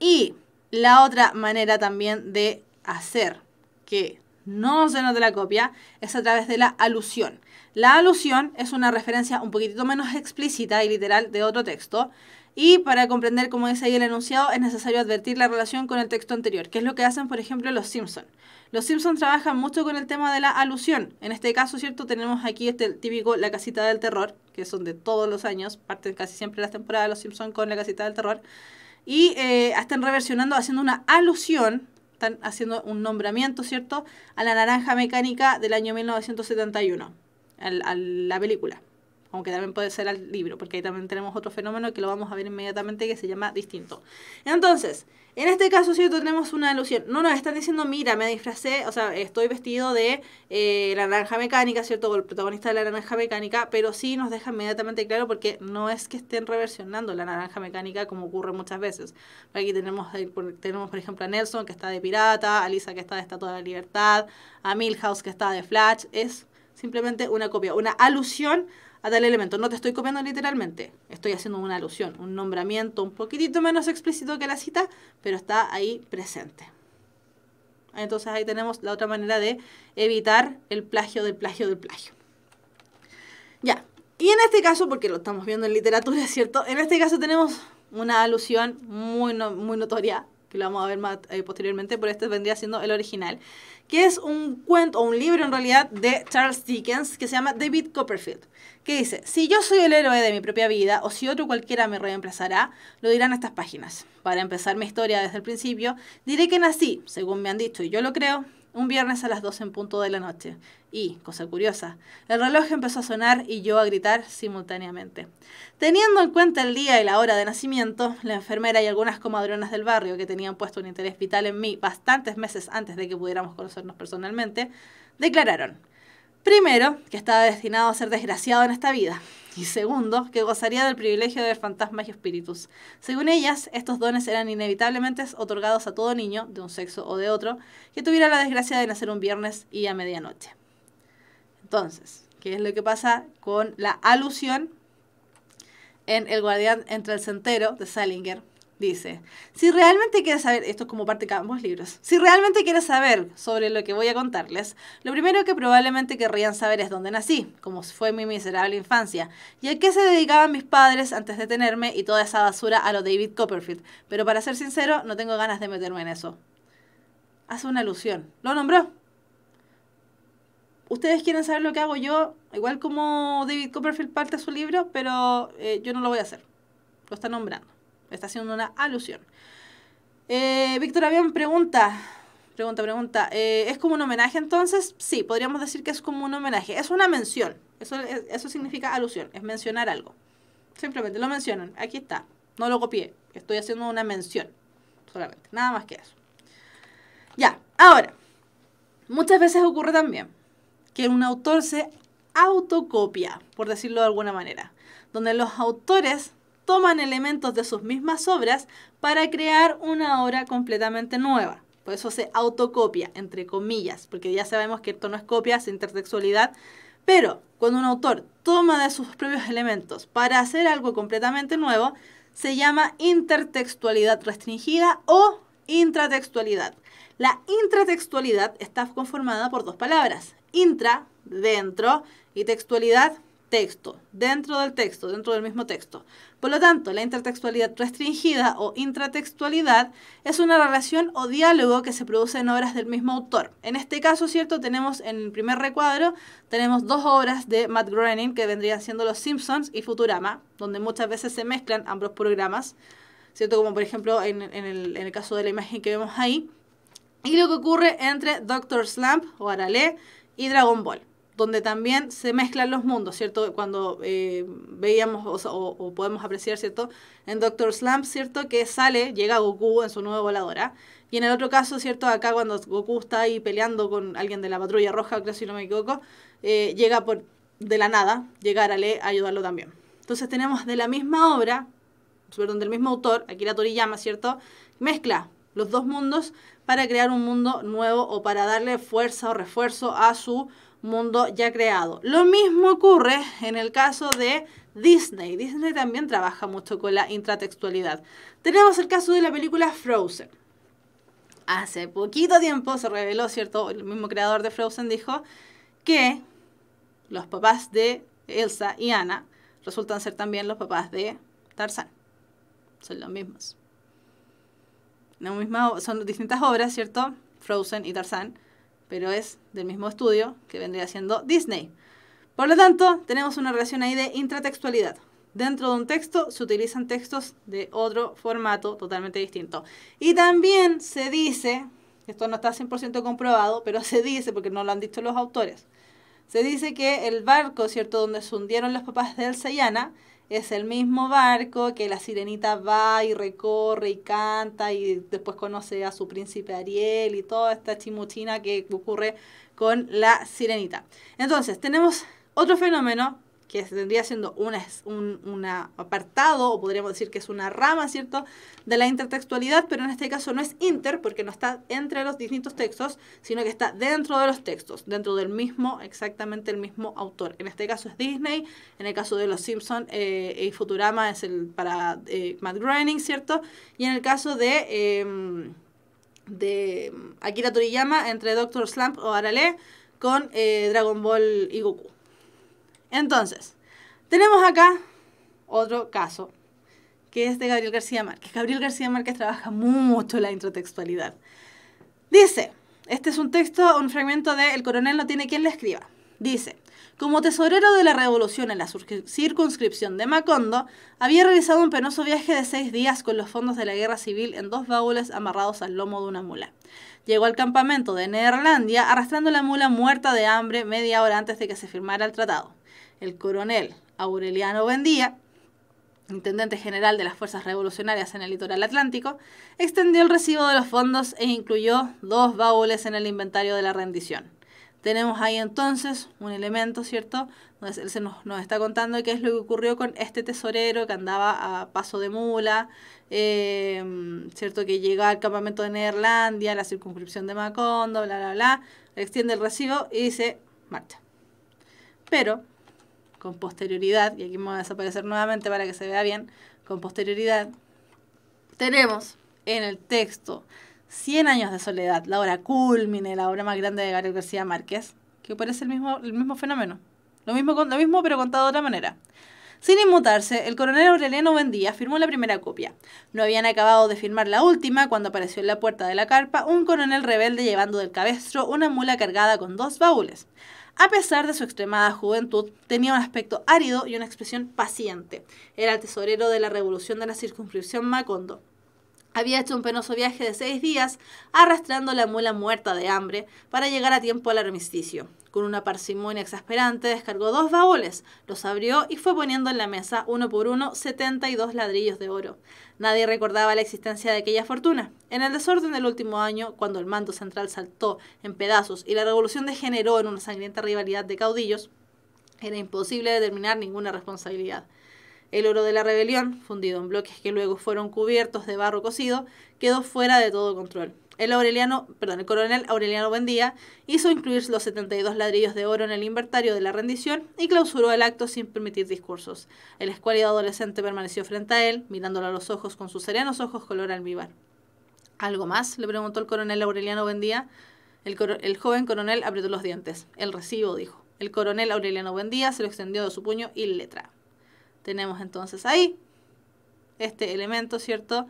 Y la otra manera también de hacer que no se note la copia es a través de la alusión. La alusión es una referencia un poquitito menos explícita y literal de otro texto. Y para comprender cómo es ahí el enunciado es necesario advertir la relación con el texto anterior, que es lo que hacen, por ejemplo, los Simpson. Los Simpson trabajan mucho con el tema de la alusión. En este caso, ¿cierto? Tenemos aquí este típico La casita del terror, que son de todos los años, parten casi siempre las temporadas de los Simpson con La casita del terror y eh, están reversionando, haciendo una alusión, están haciendo un nombramiento, ¿cierto?, a la naranja mecánica del año 1971, a la película aunque también puede ser al libro, porque ahí también tenemos otro fenómeno que lo vamos a ver inmediatamente que se llama distinto. Entonces, en este caso, ¿cierto? Tenemos una alusión. No nos están diciendo, mira, me disfracé, o sea, estoy vestido de eh, la naranja mecánica, ¿cierto? el protagonista de la naranja mecánica, pero sí nos deja inmediatamente claro porque no es que estén reversionando la naranja mecánica como ocurre muchas veces. Aquí tenemos, eh, tenemos por ejemplo, a Nelson que está de pirata, a Lisa que está de Estatua de la Libertad, a Milhouse que está de Flash. Es simplemente una copia, una alusión a tal elemento. No te estoy copiando literalmente, estoy haciendo una alusión, un nombramiento un poquitito menos explícito que la cita, pero está ahí presente. Entonces ahí tenemos la otra manera de evitar el plagio del plagio del plagio. Ya, y en este caso, porque lo estamos viendo en literatura, ¿cierto? En este caso tenemos una alusión muy, muy notoria, que lo vamos a ver más eh, posteriormente, pero este vendría siendo el original, que es un cuento, o un libro en realidad, de Charles Dickens, que se llama David Copperfield que dice, si yo soy el héroe de mi propia vida o si otro cualquiera me reemplazará, lo dirán estas páginas. Para empezar mi historia desde el principio, diré que nací, según me han dicho y yo lo creo, un viernes a las 12 en punto de la noche. Y, cosa curiosa, el reloj empezó a sonar y yo a gritar simultáneamente. Teniendo en cuenta el día y la hora de nacimiento, la enfermera y algunas comadronas del barrio que tenían puesto un interés vital en mí bastantes meses antes de que pudiéramos conocernos personalmente, declararon Primero, que estaba destinado a ser desgraciado en esta vida. Y segundo, que gozaría del privilegio de fantasmas y espíritus. Según ellas, estos dones eran inevitablemente otorgados a todo niño, de un sexo o de otro, que tuviera la desgracia de nacer un viernes y a medianoche. Entonces, ¿qué es lo que pasa con la alusión en El guardián entre el centero de Salinger? Dice, si realmente quieres saber, esto es como parte de ambos libros, si realmente quieres saber sobre lo que voy a contarles, lo primero que probablemente querrían saber es dónde nací, cómo fue mi miserable infancia, y a qué se dedicaban mis padres antes de tenerme y toda esa basura a lo David Copperfield. Pero para ser sincero, no tengo ganas de meterme en eso. Hace una alusión. Lo nombró. Ustedes quieren saber lo que hago yo, igual como David Copperfield parte de su libro, pero eh, yo no lo voy a hacer. Lo está nombrando. Está haciendo una alusión. Eh, Víctor Avión pregunta, pregunta, pregunta, eh, ¿es como un homenaje entonces? Sí, podríamos decir que es como un homenaje, es una mención, eso, eso significa alusión, es mencionar algo. Simplemente lo mencionan, aquí está, no lo copié, estoy haciendo una mención, solamente, nada más que eso. Ya, ahora, muchas veces ocurre también que un autor se autocopia, por decirlo de alguna manera, donde los autores toman elementos de sus mismas obras para crear una obra completamente nueva. Por eso se autocopia, entre comillas, porque ya sabemos que esto no es copia, es intertextualidad. Pero cuando un autor toma de sus propios elementos para hacer algo completamente nuevo, se llama intertextualidad restringida o intratextualidad. La intratextualidad está conformada por dos palabras. Intra, dentro, y textualidad, texto, dentro del texto, dentro del mismo texto. Por lo tanto, la intertextualidad restringida o intratextualidad es una relación o diálogo que se produce en obras del mismo autor. En este caso, ¿cierto? Tenemos en el primer recuadro, tenemos dos obras de Matt Groening, que vendrían siendo Los Simpsons y Futurama, donde muchas veces se mezclan ambos programas, ¿cierto? Como por ejemplo en, el, caso de la imagen que vemos ahí. Y lo que ocurre entre Doctor Slump o Arale y Dragon Ball donde también se mezclan los mundos, ¿cierto? Cuando eh, veíamos o, podemos apreciar, ¿cierto? En Doctor Slump, ¿cierto? Que sale, llega Goku en su nueva voladora. Y en el otro caso, ¿cierto? Acá cuando Goku está ahí peleando con alguien de la patrulla roja, creo si no me equivoco, eh, llega por, de la nada, llegar a ayudarlo también. Entonces tenemos de la misma obra, perdón, del mismo autor, Akira Toriyama, ¿cierto? Mezcla los dos mundos para crear un mundo nuevo o para darle fuerza o refuerzo a su mundo ya creado. Lo mismo ocurre en el caso de Disney. Disney también trabaja mucho con la intratextualidad. Tenemos el caso de la película Frozen. Hace poquito tiempo se reveló, ¿cierto? El mismo creador de Frozen dijo que los papás de Elsa y Anna resultan ser también los papás de Tarzan Son los mismos. son distintas obras, ¿cierto? Frozen y Tarzan pero es del mismo estudio que vendría siendo Disney. Por lo tanto, tenemos una relación ahí de intratextualidad. Dentro de un texto se utilizan textos de otro formato totalmente distinto. Y también se dice, esto no está 100% comprobado, pero se dice, porque no lo han dicho los autores, se dice que el barco, ¿cierto?, donde se hundieron los papás de Elsa y es el mismo barco que la sirenita va y recorre y canta y después conoce a su príncipe Ariel y toda esta chimuchina que ocurre con la sirenita. Entonces, tenemos otro fenómeno que tendría siendo una, un, apartado, o podríamos decir que es una rama, ¿cierto?, de la intertextualidad, pero en este caso no es inter, porque no está entre los distintos textos, sino que está dentro de los textos, dentro del mismo, exactamente el mismo autor. En este caso es Disney, en el caso de Los Simpson eh, y Futurama es el para eh, Matt Groening, ¿cierto? Y en el caso de... Em, de Akira Toriyama entre Doctor Slump o Arale con eh, Dragon Ball y Goku. Entonces, tenemos acá otro caso, que es de Gabriel García Márquez. Gabriel García Márquez trabaja mucho la introtextualidad. Dice, este es un texto, un fragmento de El coronel no tiene quien le escriba. Dice, como tesorero de la revolución en la circunscripción de Macondo, había realizado un penoso viaje de seis días con los fondos de la guerra civil en dos baúles amarrados al lomo de una mula. Llegó al campamento de Neerlandia arrastrando la mula muerta de hambre media hora antes de que se firmara el tratado el coronel Aureliano Bendía, intendente general de las Fuerzas Revolucionarias en el litoral atlántico, extendió el recibo de los fondos e incluyó dos baúles en el inventario de la rendición. Tenemos ahí entonces un elemento, ¿cierto? él nos, está contando qué es lo que ocurrió con este tesorero que andaba a paso de mula, em, ¿cierto? Que llega al campamento de Neerlandia, la circunscripción de Macondo, bla, bla, bla. extiende el recibo y dice, marcha. Pero con posterioridad, y aquí me voy a desaparecer nuevamente para que se vea bien, con posterioridad, tenemos en el texto 100 años de soledad, la obra culmine, la obra más grande de Gabriel García Márquez, que parece el mismo, el mismo fenómeno. Lo mismo, lo mismo, pero contado de otra manera. Sin inmutarse, el coronel Aureliano Buendía firmó la primera copia. No habían acabado de firmar la última cuando apareció en la puerta de la carpa un coronel rebelde llevando del cabestro una mula cargada con dos baúles. A pesar de su extremada juventud, tenía un aspecto árido y una expresión paciente. Era el tesorero de la revolución de la circunscripción Macondo. Había hecho un penoso viaje de seis días, arrastrando la mula muerta de hambre para llegar a tiempo al armisticio. Con una parsimonia exasperante, descargó dos baúles, los abrió y fue poniendo en la mesa, uno por uno, 72 ladrillos de oro. Nadie recordaba la existencia de aquella fortuna. En el desorden del último año, cuando el mando central saltó en pedazos y la revolución degeneró en una sangrienta rivalidad de caudillos, era imposible determinar ninguna responsabilidad. El oro de la rebelión, fundido en bloques que luego fueron cubiertos de barro cocido, quedó fuera de todo control. El, Aureliano, el coronel Aureliano Buendía hizo incluir los 72 ladrillos de oro en el inventario de la rendición y clausuró el acto sin permitir discursos. El escuálido adolescente permaneció frente a él, mirándolo a los ojos con sus serenos ojos color almíbar. ¿Algo más? le preguntó el coronel Aureliano Buendía. El, el joven coronel apretó los dientes. El recibo, dijo. El coronel Aureliano Buendía se lo extendió de su puño y letra. Tenemos entonces ahí este elemento, ¿cierto?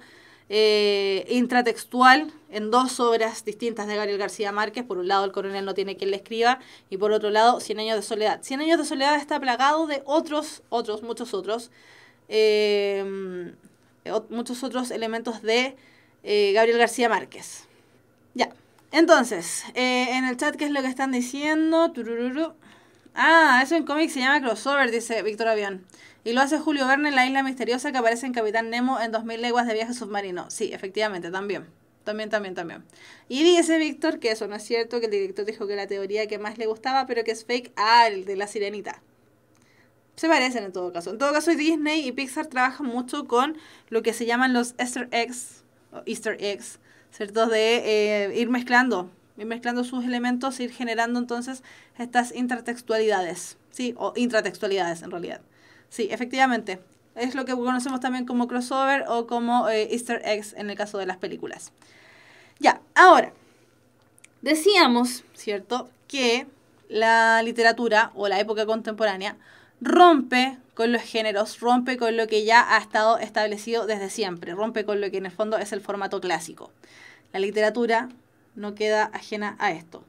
Eh, intratextual en dos obras distintas de Gabriel García Márquez. Por un lado, El coronel no tiene quien le escriba y por otro lado, Cien años de soledad. Cien años de soledad está plagado de otros, otros, muchos otros, eh, muchos otros elementos de eh, Gabriel García Márquez. Ya, entonces, en el chat, ¿qué es lo que están diciendo? Turururu. Ah, es un cómic se llama crossover, dice Víctor Avión. Y lo hace Julio Verne en La Isla Misteriosa que aparece en Capitán Nemo en 2000 leguas de viaje submarino. Sí, efectivamente, también. También, también, también. Y dice Víctor que eso no es cierto, que el director dijo que la teoría que más le gustaba, pero que es fake, ah, de la sirenita. Se parecen en todo caso. En todo caso, Disney y Pixar trabajan mucho con lo que se llaman los Easter eggs, Easter eggs, ¿cierto? De eh, ir mezclando, ir mezclando sus elementos, ir generando entonces estas intertextualidades, ¿sí? O intratextualidades en realidad. Sí, efectivamente. Es lo que conocemos también como crossover o como eh, easter eggs en el caso de las películas. Ya, ahora, decíamos, ¿cierto?, que la literatura o la época contemporánea rompe con los géneros, rompe con lo que ya ha estado establecido desde siempre, rompe con lo que en el fondo es el formato clásico. La literatura no queda ajena a esto.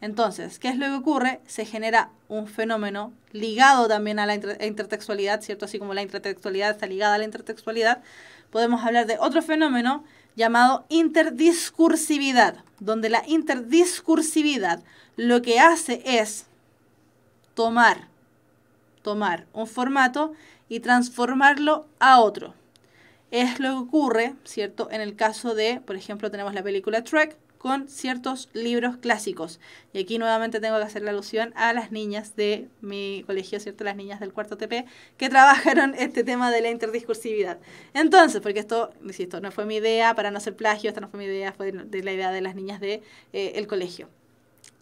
Entonces, ¿qué es lo que ocurre? Se genera un fenómeno ligado también a la intertextualidad, ¿cierto? Así como la intertextualidad está ligada a la intertextualidad, podemos hablar de otro fenómeno llamado interdiscursividad, donde la interdiscursividad lo que hace es tomar, tomar un formato y transformarlo a otro. Es lo que ocurre, ¿cierto? En el caso de, por ejemplo, tenemos la película Trek, con ciertos libros clásicos. Y aquí nuevamente tengo que hacer la alusión a las niñas de mi colegio, ¿cierto? Las niñas del cuarto TP, que trabajaron este tema de la interdiscursividad. Entonces, porque esto, insisto, no fue mi idea para no ser plagio, esta no fue mi idea, fue de la idea de las niñas del de, eh, el colegio.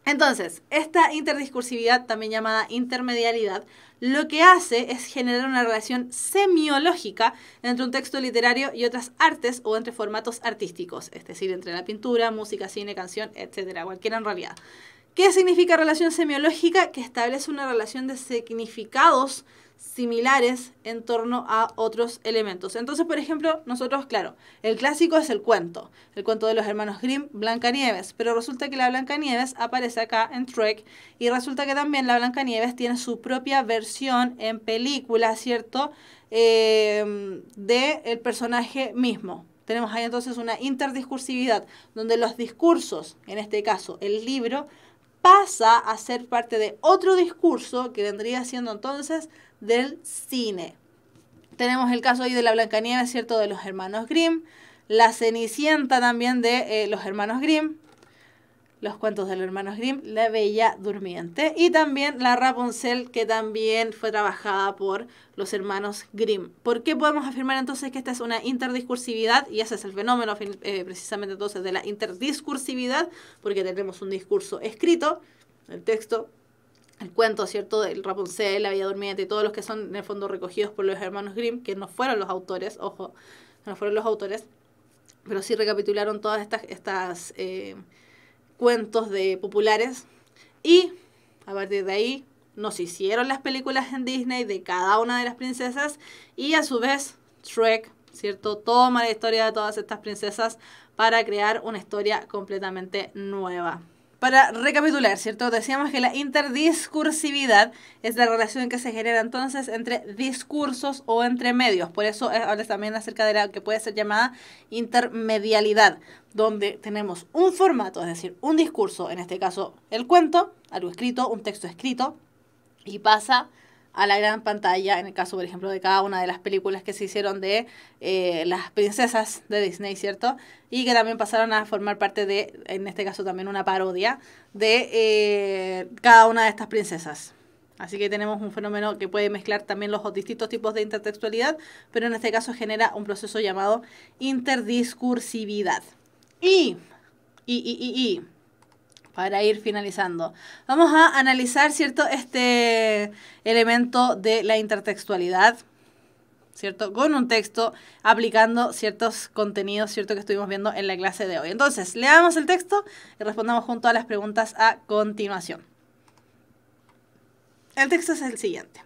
Entonces, esta interdiscursividad, también llamada intermedialidad, lo que hace es generar una relación semiológica entre un texto literario y otras artes o entre formatos artísticos, es decir, entre la pintura, música, cine, canción, etcétera, cualquiera en realidad. ¿Qué significa relación semiológica? Que establece una relación de significados similares en torno a otros elementos. Entonces, por ejemplo, nosotros, claro, el clásico es el cuento, el cuento de los hermanos Grimm, Blancanieves, pero resulta que la Blancanieves aparece acá en Trek y resulta que también la Blancanieves tiene su propia versión en película, ¿cierto? del em, de el personaje mismo. Tenemos ahí entonces una interdiscursividad, donde los discursos, en este caso el libro, pasa a ser parte de otro discurso que vendría siendo entonces del cine. Tenemos el caso ahí de la Blancanieves, ¿cierto? De los hermanos Grimm. La Cenicienta también de eh, los hermanos Grimm. Los cuentos de los hermanos Grimm. La Bella Durmiente. Y también la Rapunzel, que también fue trabajada por los hermanos Grimm. ¿Por qué podemos afirmar entonces que esta es una interdiscursividad? Y ese es el fenómeno eh, precisamente entonces de la interdiscursividad, porque tenemos un discurso escrito, el texto el cuento, ¿cierto?, del Rapunzel, la Villa Durmiente, todos los que son en el fondo recogidos por los hermanos Grimm, que no fueron los autores, ojo, no fueron los autores, pero sí recapitularon todas estas, estas eh, cuentos de populares. Y a partir de ahí nos hicieron las películas en Disney de cada una de las princesas y a su vez Shrek, ¿cierto? Toma la historia de todas estas princesas para crear una historia completamente nueva. Para recapitular, ¿cierto? Decíamos que la interdiscursividad es la relación que se genera entonces entre discursos o entre medios. Por eso eh, hablas también acerca de la que puede ser llamada intermedialidad, donde tenemos un formato, es decir, un discurso, en este caso el cuento, algo escrito, un texto escrito, y pasa a la gran pantalla, en el caso, por ejemplo, de cada una de las películas que se hicieron de eh, las princesas de Disney, ¿cierto? Y que también pasaron a formar parte de, en este caso también una parodia, de eh, cada una de estas princesas. Así que tenemos un fenómeno que puede mezclar también los distintos tipos de intertextualidad, pero en este caso genera un proceso llamado interdiscursividad. Y, y, y, y, y para ir finalizando. Vamos a analizar, ¿cierto?, este elemento de la intertextualidad, ¿cierto? Con un texto, aplicando ciertos contenidos, ¿cierto?, que estuvimos viendo en la clase de hoy. Entonces, leamos el texto y respondamos junto a las preguntas a continuación. El texto es el siguiente.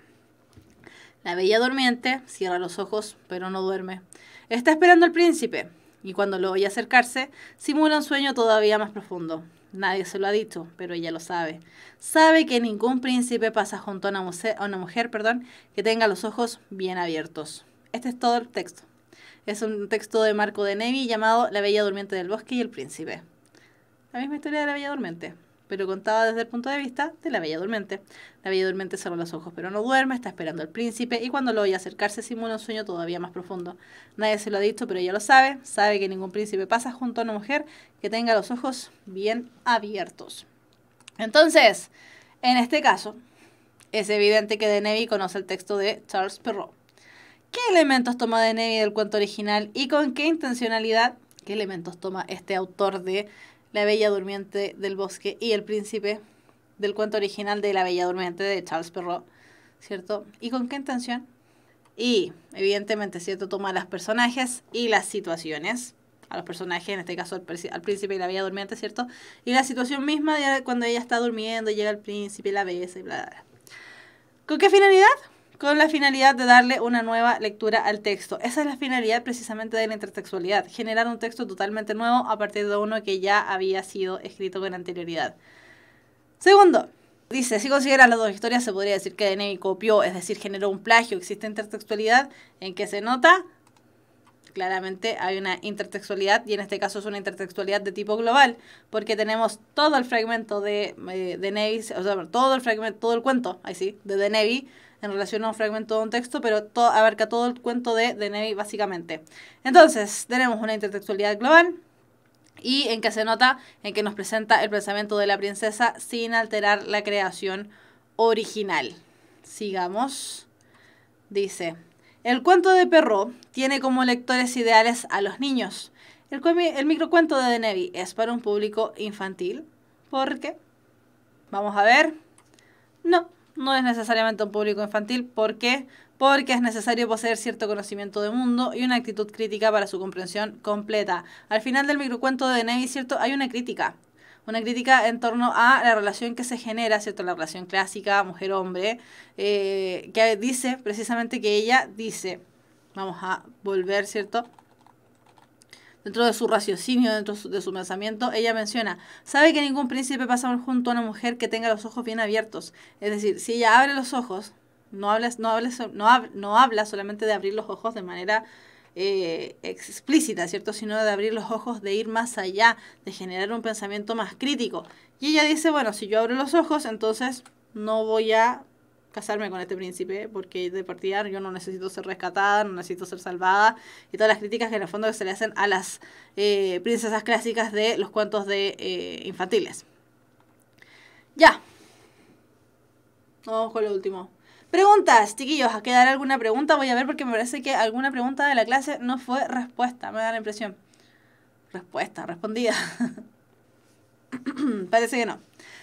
La bella durmiente cierra los ojos, pero no duerme. Está esperando al príncipe, y cuando lo oye acercarse, simula un sueño todavía más profundo nadie se lo ha dicho, pero ella lo sabe. Sabe que ningún príncipe pasa junto a una, mujer, perdón, que tenga los ojos bien abiertos. Este es todo el texto. Es un texto de Marco de Nevi llamado La Bella Durmiente del Bosque y el Príncipe. La misma historia de la Bella Durmiente pero contaba desde el punto de vista de la Bella durmente. La Bella Durmiente cerró los ojos, pero no duerme, está esperando al príncipe y cuando lo oye acercarse simula un sueño todavía más profundo. Nadie se lo ha dicho, pero ella lo sabe, sabe que ningún príncipe pasa junto a una mujer que tenga los ojos bien abiertos. Entonces, en este caso, es evidente que Denevi conoce el texto de Charles Perrault. ¿Qué elementos toma Denevi del cuento original y con qué intencionalidad? ¿Qué elementos toma este autor de la Bella Durmiente del Bosque y El Príncipe, del cuento original de La Bella Durmiente de Charles Perrault, ¿cierto? ¿Y con qué intención? Y, evidentemente, ¿cierto? Toma a los personajes y las situaciones, a los personajes, en este caso al, príncipe y la bella durmiente, ¿cierto? Y la situación misma de cuando ella está durmiendo, llega el príncipe y la besa y bla, bla, bla. ¿Con qué finalidad? con la finalidad de darle una nueva lectura al texto. Esa es la finalidad precisamente de la intertextualidad, generar un texto totalmente nuevo a partir de uno que ya había sido escrito con anterioridad. Segundo, Dice, si consideras las dos historias, se podría decir que Deney copió, es decir, generó un plagio. Existe intertextualidad en que se nota claramente hay una intertextualidad y en este caso es una intertextualidad de tipo global, porque tenemos todo el fragmento de, eh, de Nevis, o sea, todo el fragmento, todo el cuento, ahí sí, de The en relación a un fragmento de un texto, pero abarca todo el cuento de The básicamente. Entonces, tenemos una intertextualidad global, y en que se nota en que nos presenta el pensamiento de la princesa sin alterar la creación original. Sigamos. Dice, el cuento de Perro tiene como lectores ideales a los niños. El, microcuento de Denevi es para un público infantil. porque, Vamos a ver. No, no es necesariamente un público infantil. ¿Por Porque es necesario poseer cierto conocimiento de mundo y una actitud crítica para su comprensión completa. Al final del microcuento de Denevi, ¿cierto? Hay una crítica una crítica en torno a la relación que se genera, ¿cierto? La relación clásica mujer-hombre, eh, que dice precisamente que ella dice, vamos a volver, ¿cierto? Dentro de su raciocinio, dentro de su pensamiento, ella menciona, sabe que ningún príncipe pasa junto a una mujer que tenga los ojos bien abiertos. Es decir, si ella abre los ojos, no, hablas, no, no, no habla solamente de abrir los ojos de manera eh, explícita, ¿cierto? Sino de abrir los ojos, de ir más allá, de generar un pensamiento más crítico. Y ella dice, bueno, si yo abro los ojos, entonces no voy a casarme con este príncipe, porque de partida yo no necesito ser rescatada, no necesito ser salvada, y todas las críticas que en el fondo se le hacen a las eh, princesas clásicas de los cuentos de eh, infantiles. Ya. Vamos con lo último. Preguntas, chiquillos, ¿a quedar alguna pregunta? Voy a ver porque me parece que alguna pregunta de la clase no fue respuesta, me da la impresión. Respuesta, respondida. parece que no.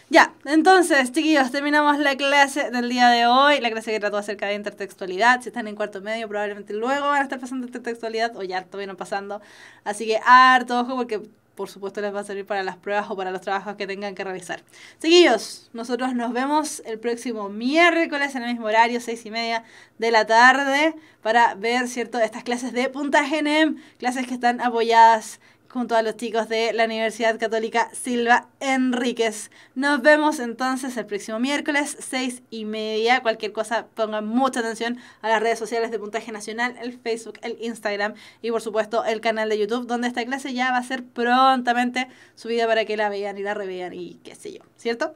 Ya, entonces, chiquillos, terminamos la clase del día de hoy, la clase que trató acerca de intertextualidad. Si están en cuarto medio, probablemente luego van a estar pasando intertextualidad o ya estuvieron pasando. Así que harto ojo porque por supuesto les va a servir para las pruebas o para los trabajos que tengan que realizar. Seguidos, nosotros nos vemos el próximo miércoles en el mismo horario, seis y media de la tarde, para ver, ¿cierto?, estas clases de punta GNM, clases que están apoyadas junto a los chicos de la Universidad Católica Silva Enríquez. Nos vemos entonces el próximo miércoles, seis y media. Cualquier cosa, pongan mucha atención a las redes sociales de Puntaje Nacional, el Facebook, el Instagram y por supuesto el canal de YouTube, donde esta clase ya va a ser prontamente subida para que la vean y la revean y qué sé yo, ¿cierto?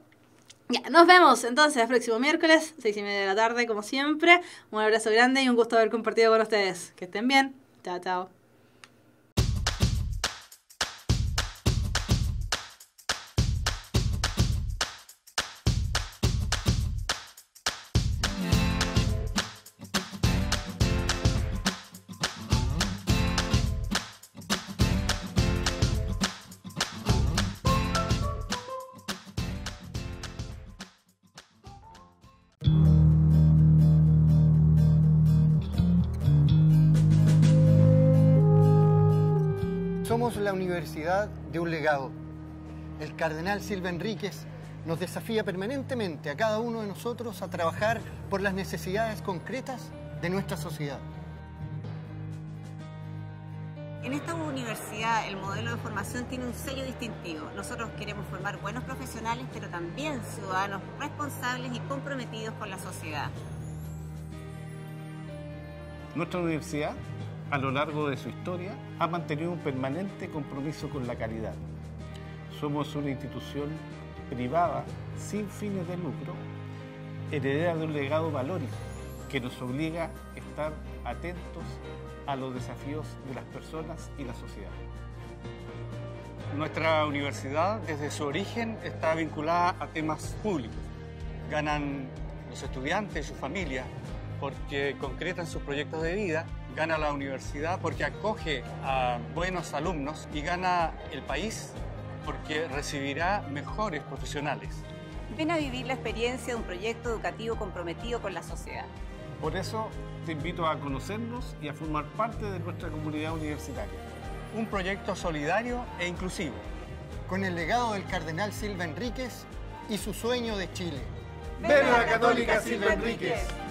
Ya, nos vemos entonces el próximo miércoles, seis y media de la tarde, como siempre. Un abrazo grande y un gusto haber compartido con ustedes. Que estén bien. Chao, chao. de un legado. El cardenal Silva Enríquez nos desafía permanentemente a cada uno de nosotros a trabajar por las necesidades concretas de nuestra sociedad. En esta universidad el modelo de formación tiene un sello distintivo. Nosotros queremos formar buenos profesionales, pero también ciudadanos responsables y comprometidos con la sociedad. Nuestra universidad a lo largo de su historia, ha mantenido un permanente compromiso con la calidad. Somos una institución privada, sin fines de lucro, heredera de un legado valórico que nos obliga a estar atentos a los desafíos de las personas y la sociedad. Nuestra universidad, desde su origen, está vinculada a temas públicos. Ganan los estudiantes, y sus familias, porque concretan sus proyectos de vida gana la universidad porque acoge a buenos alumnos y gana el país porque recibirá mejores profesionales. Ven a vivir la experiencia de un proyecto educativo comprometido con la sociedad. Por eso te invito a conocernos y a formar parte de nuestra comunidad universitaria. Un proyecto solidario e inclusivo. Con el legado del cardenal Silva Enríquez y su sueño de Chile. Ven a la Católica Silva Enríquez.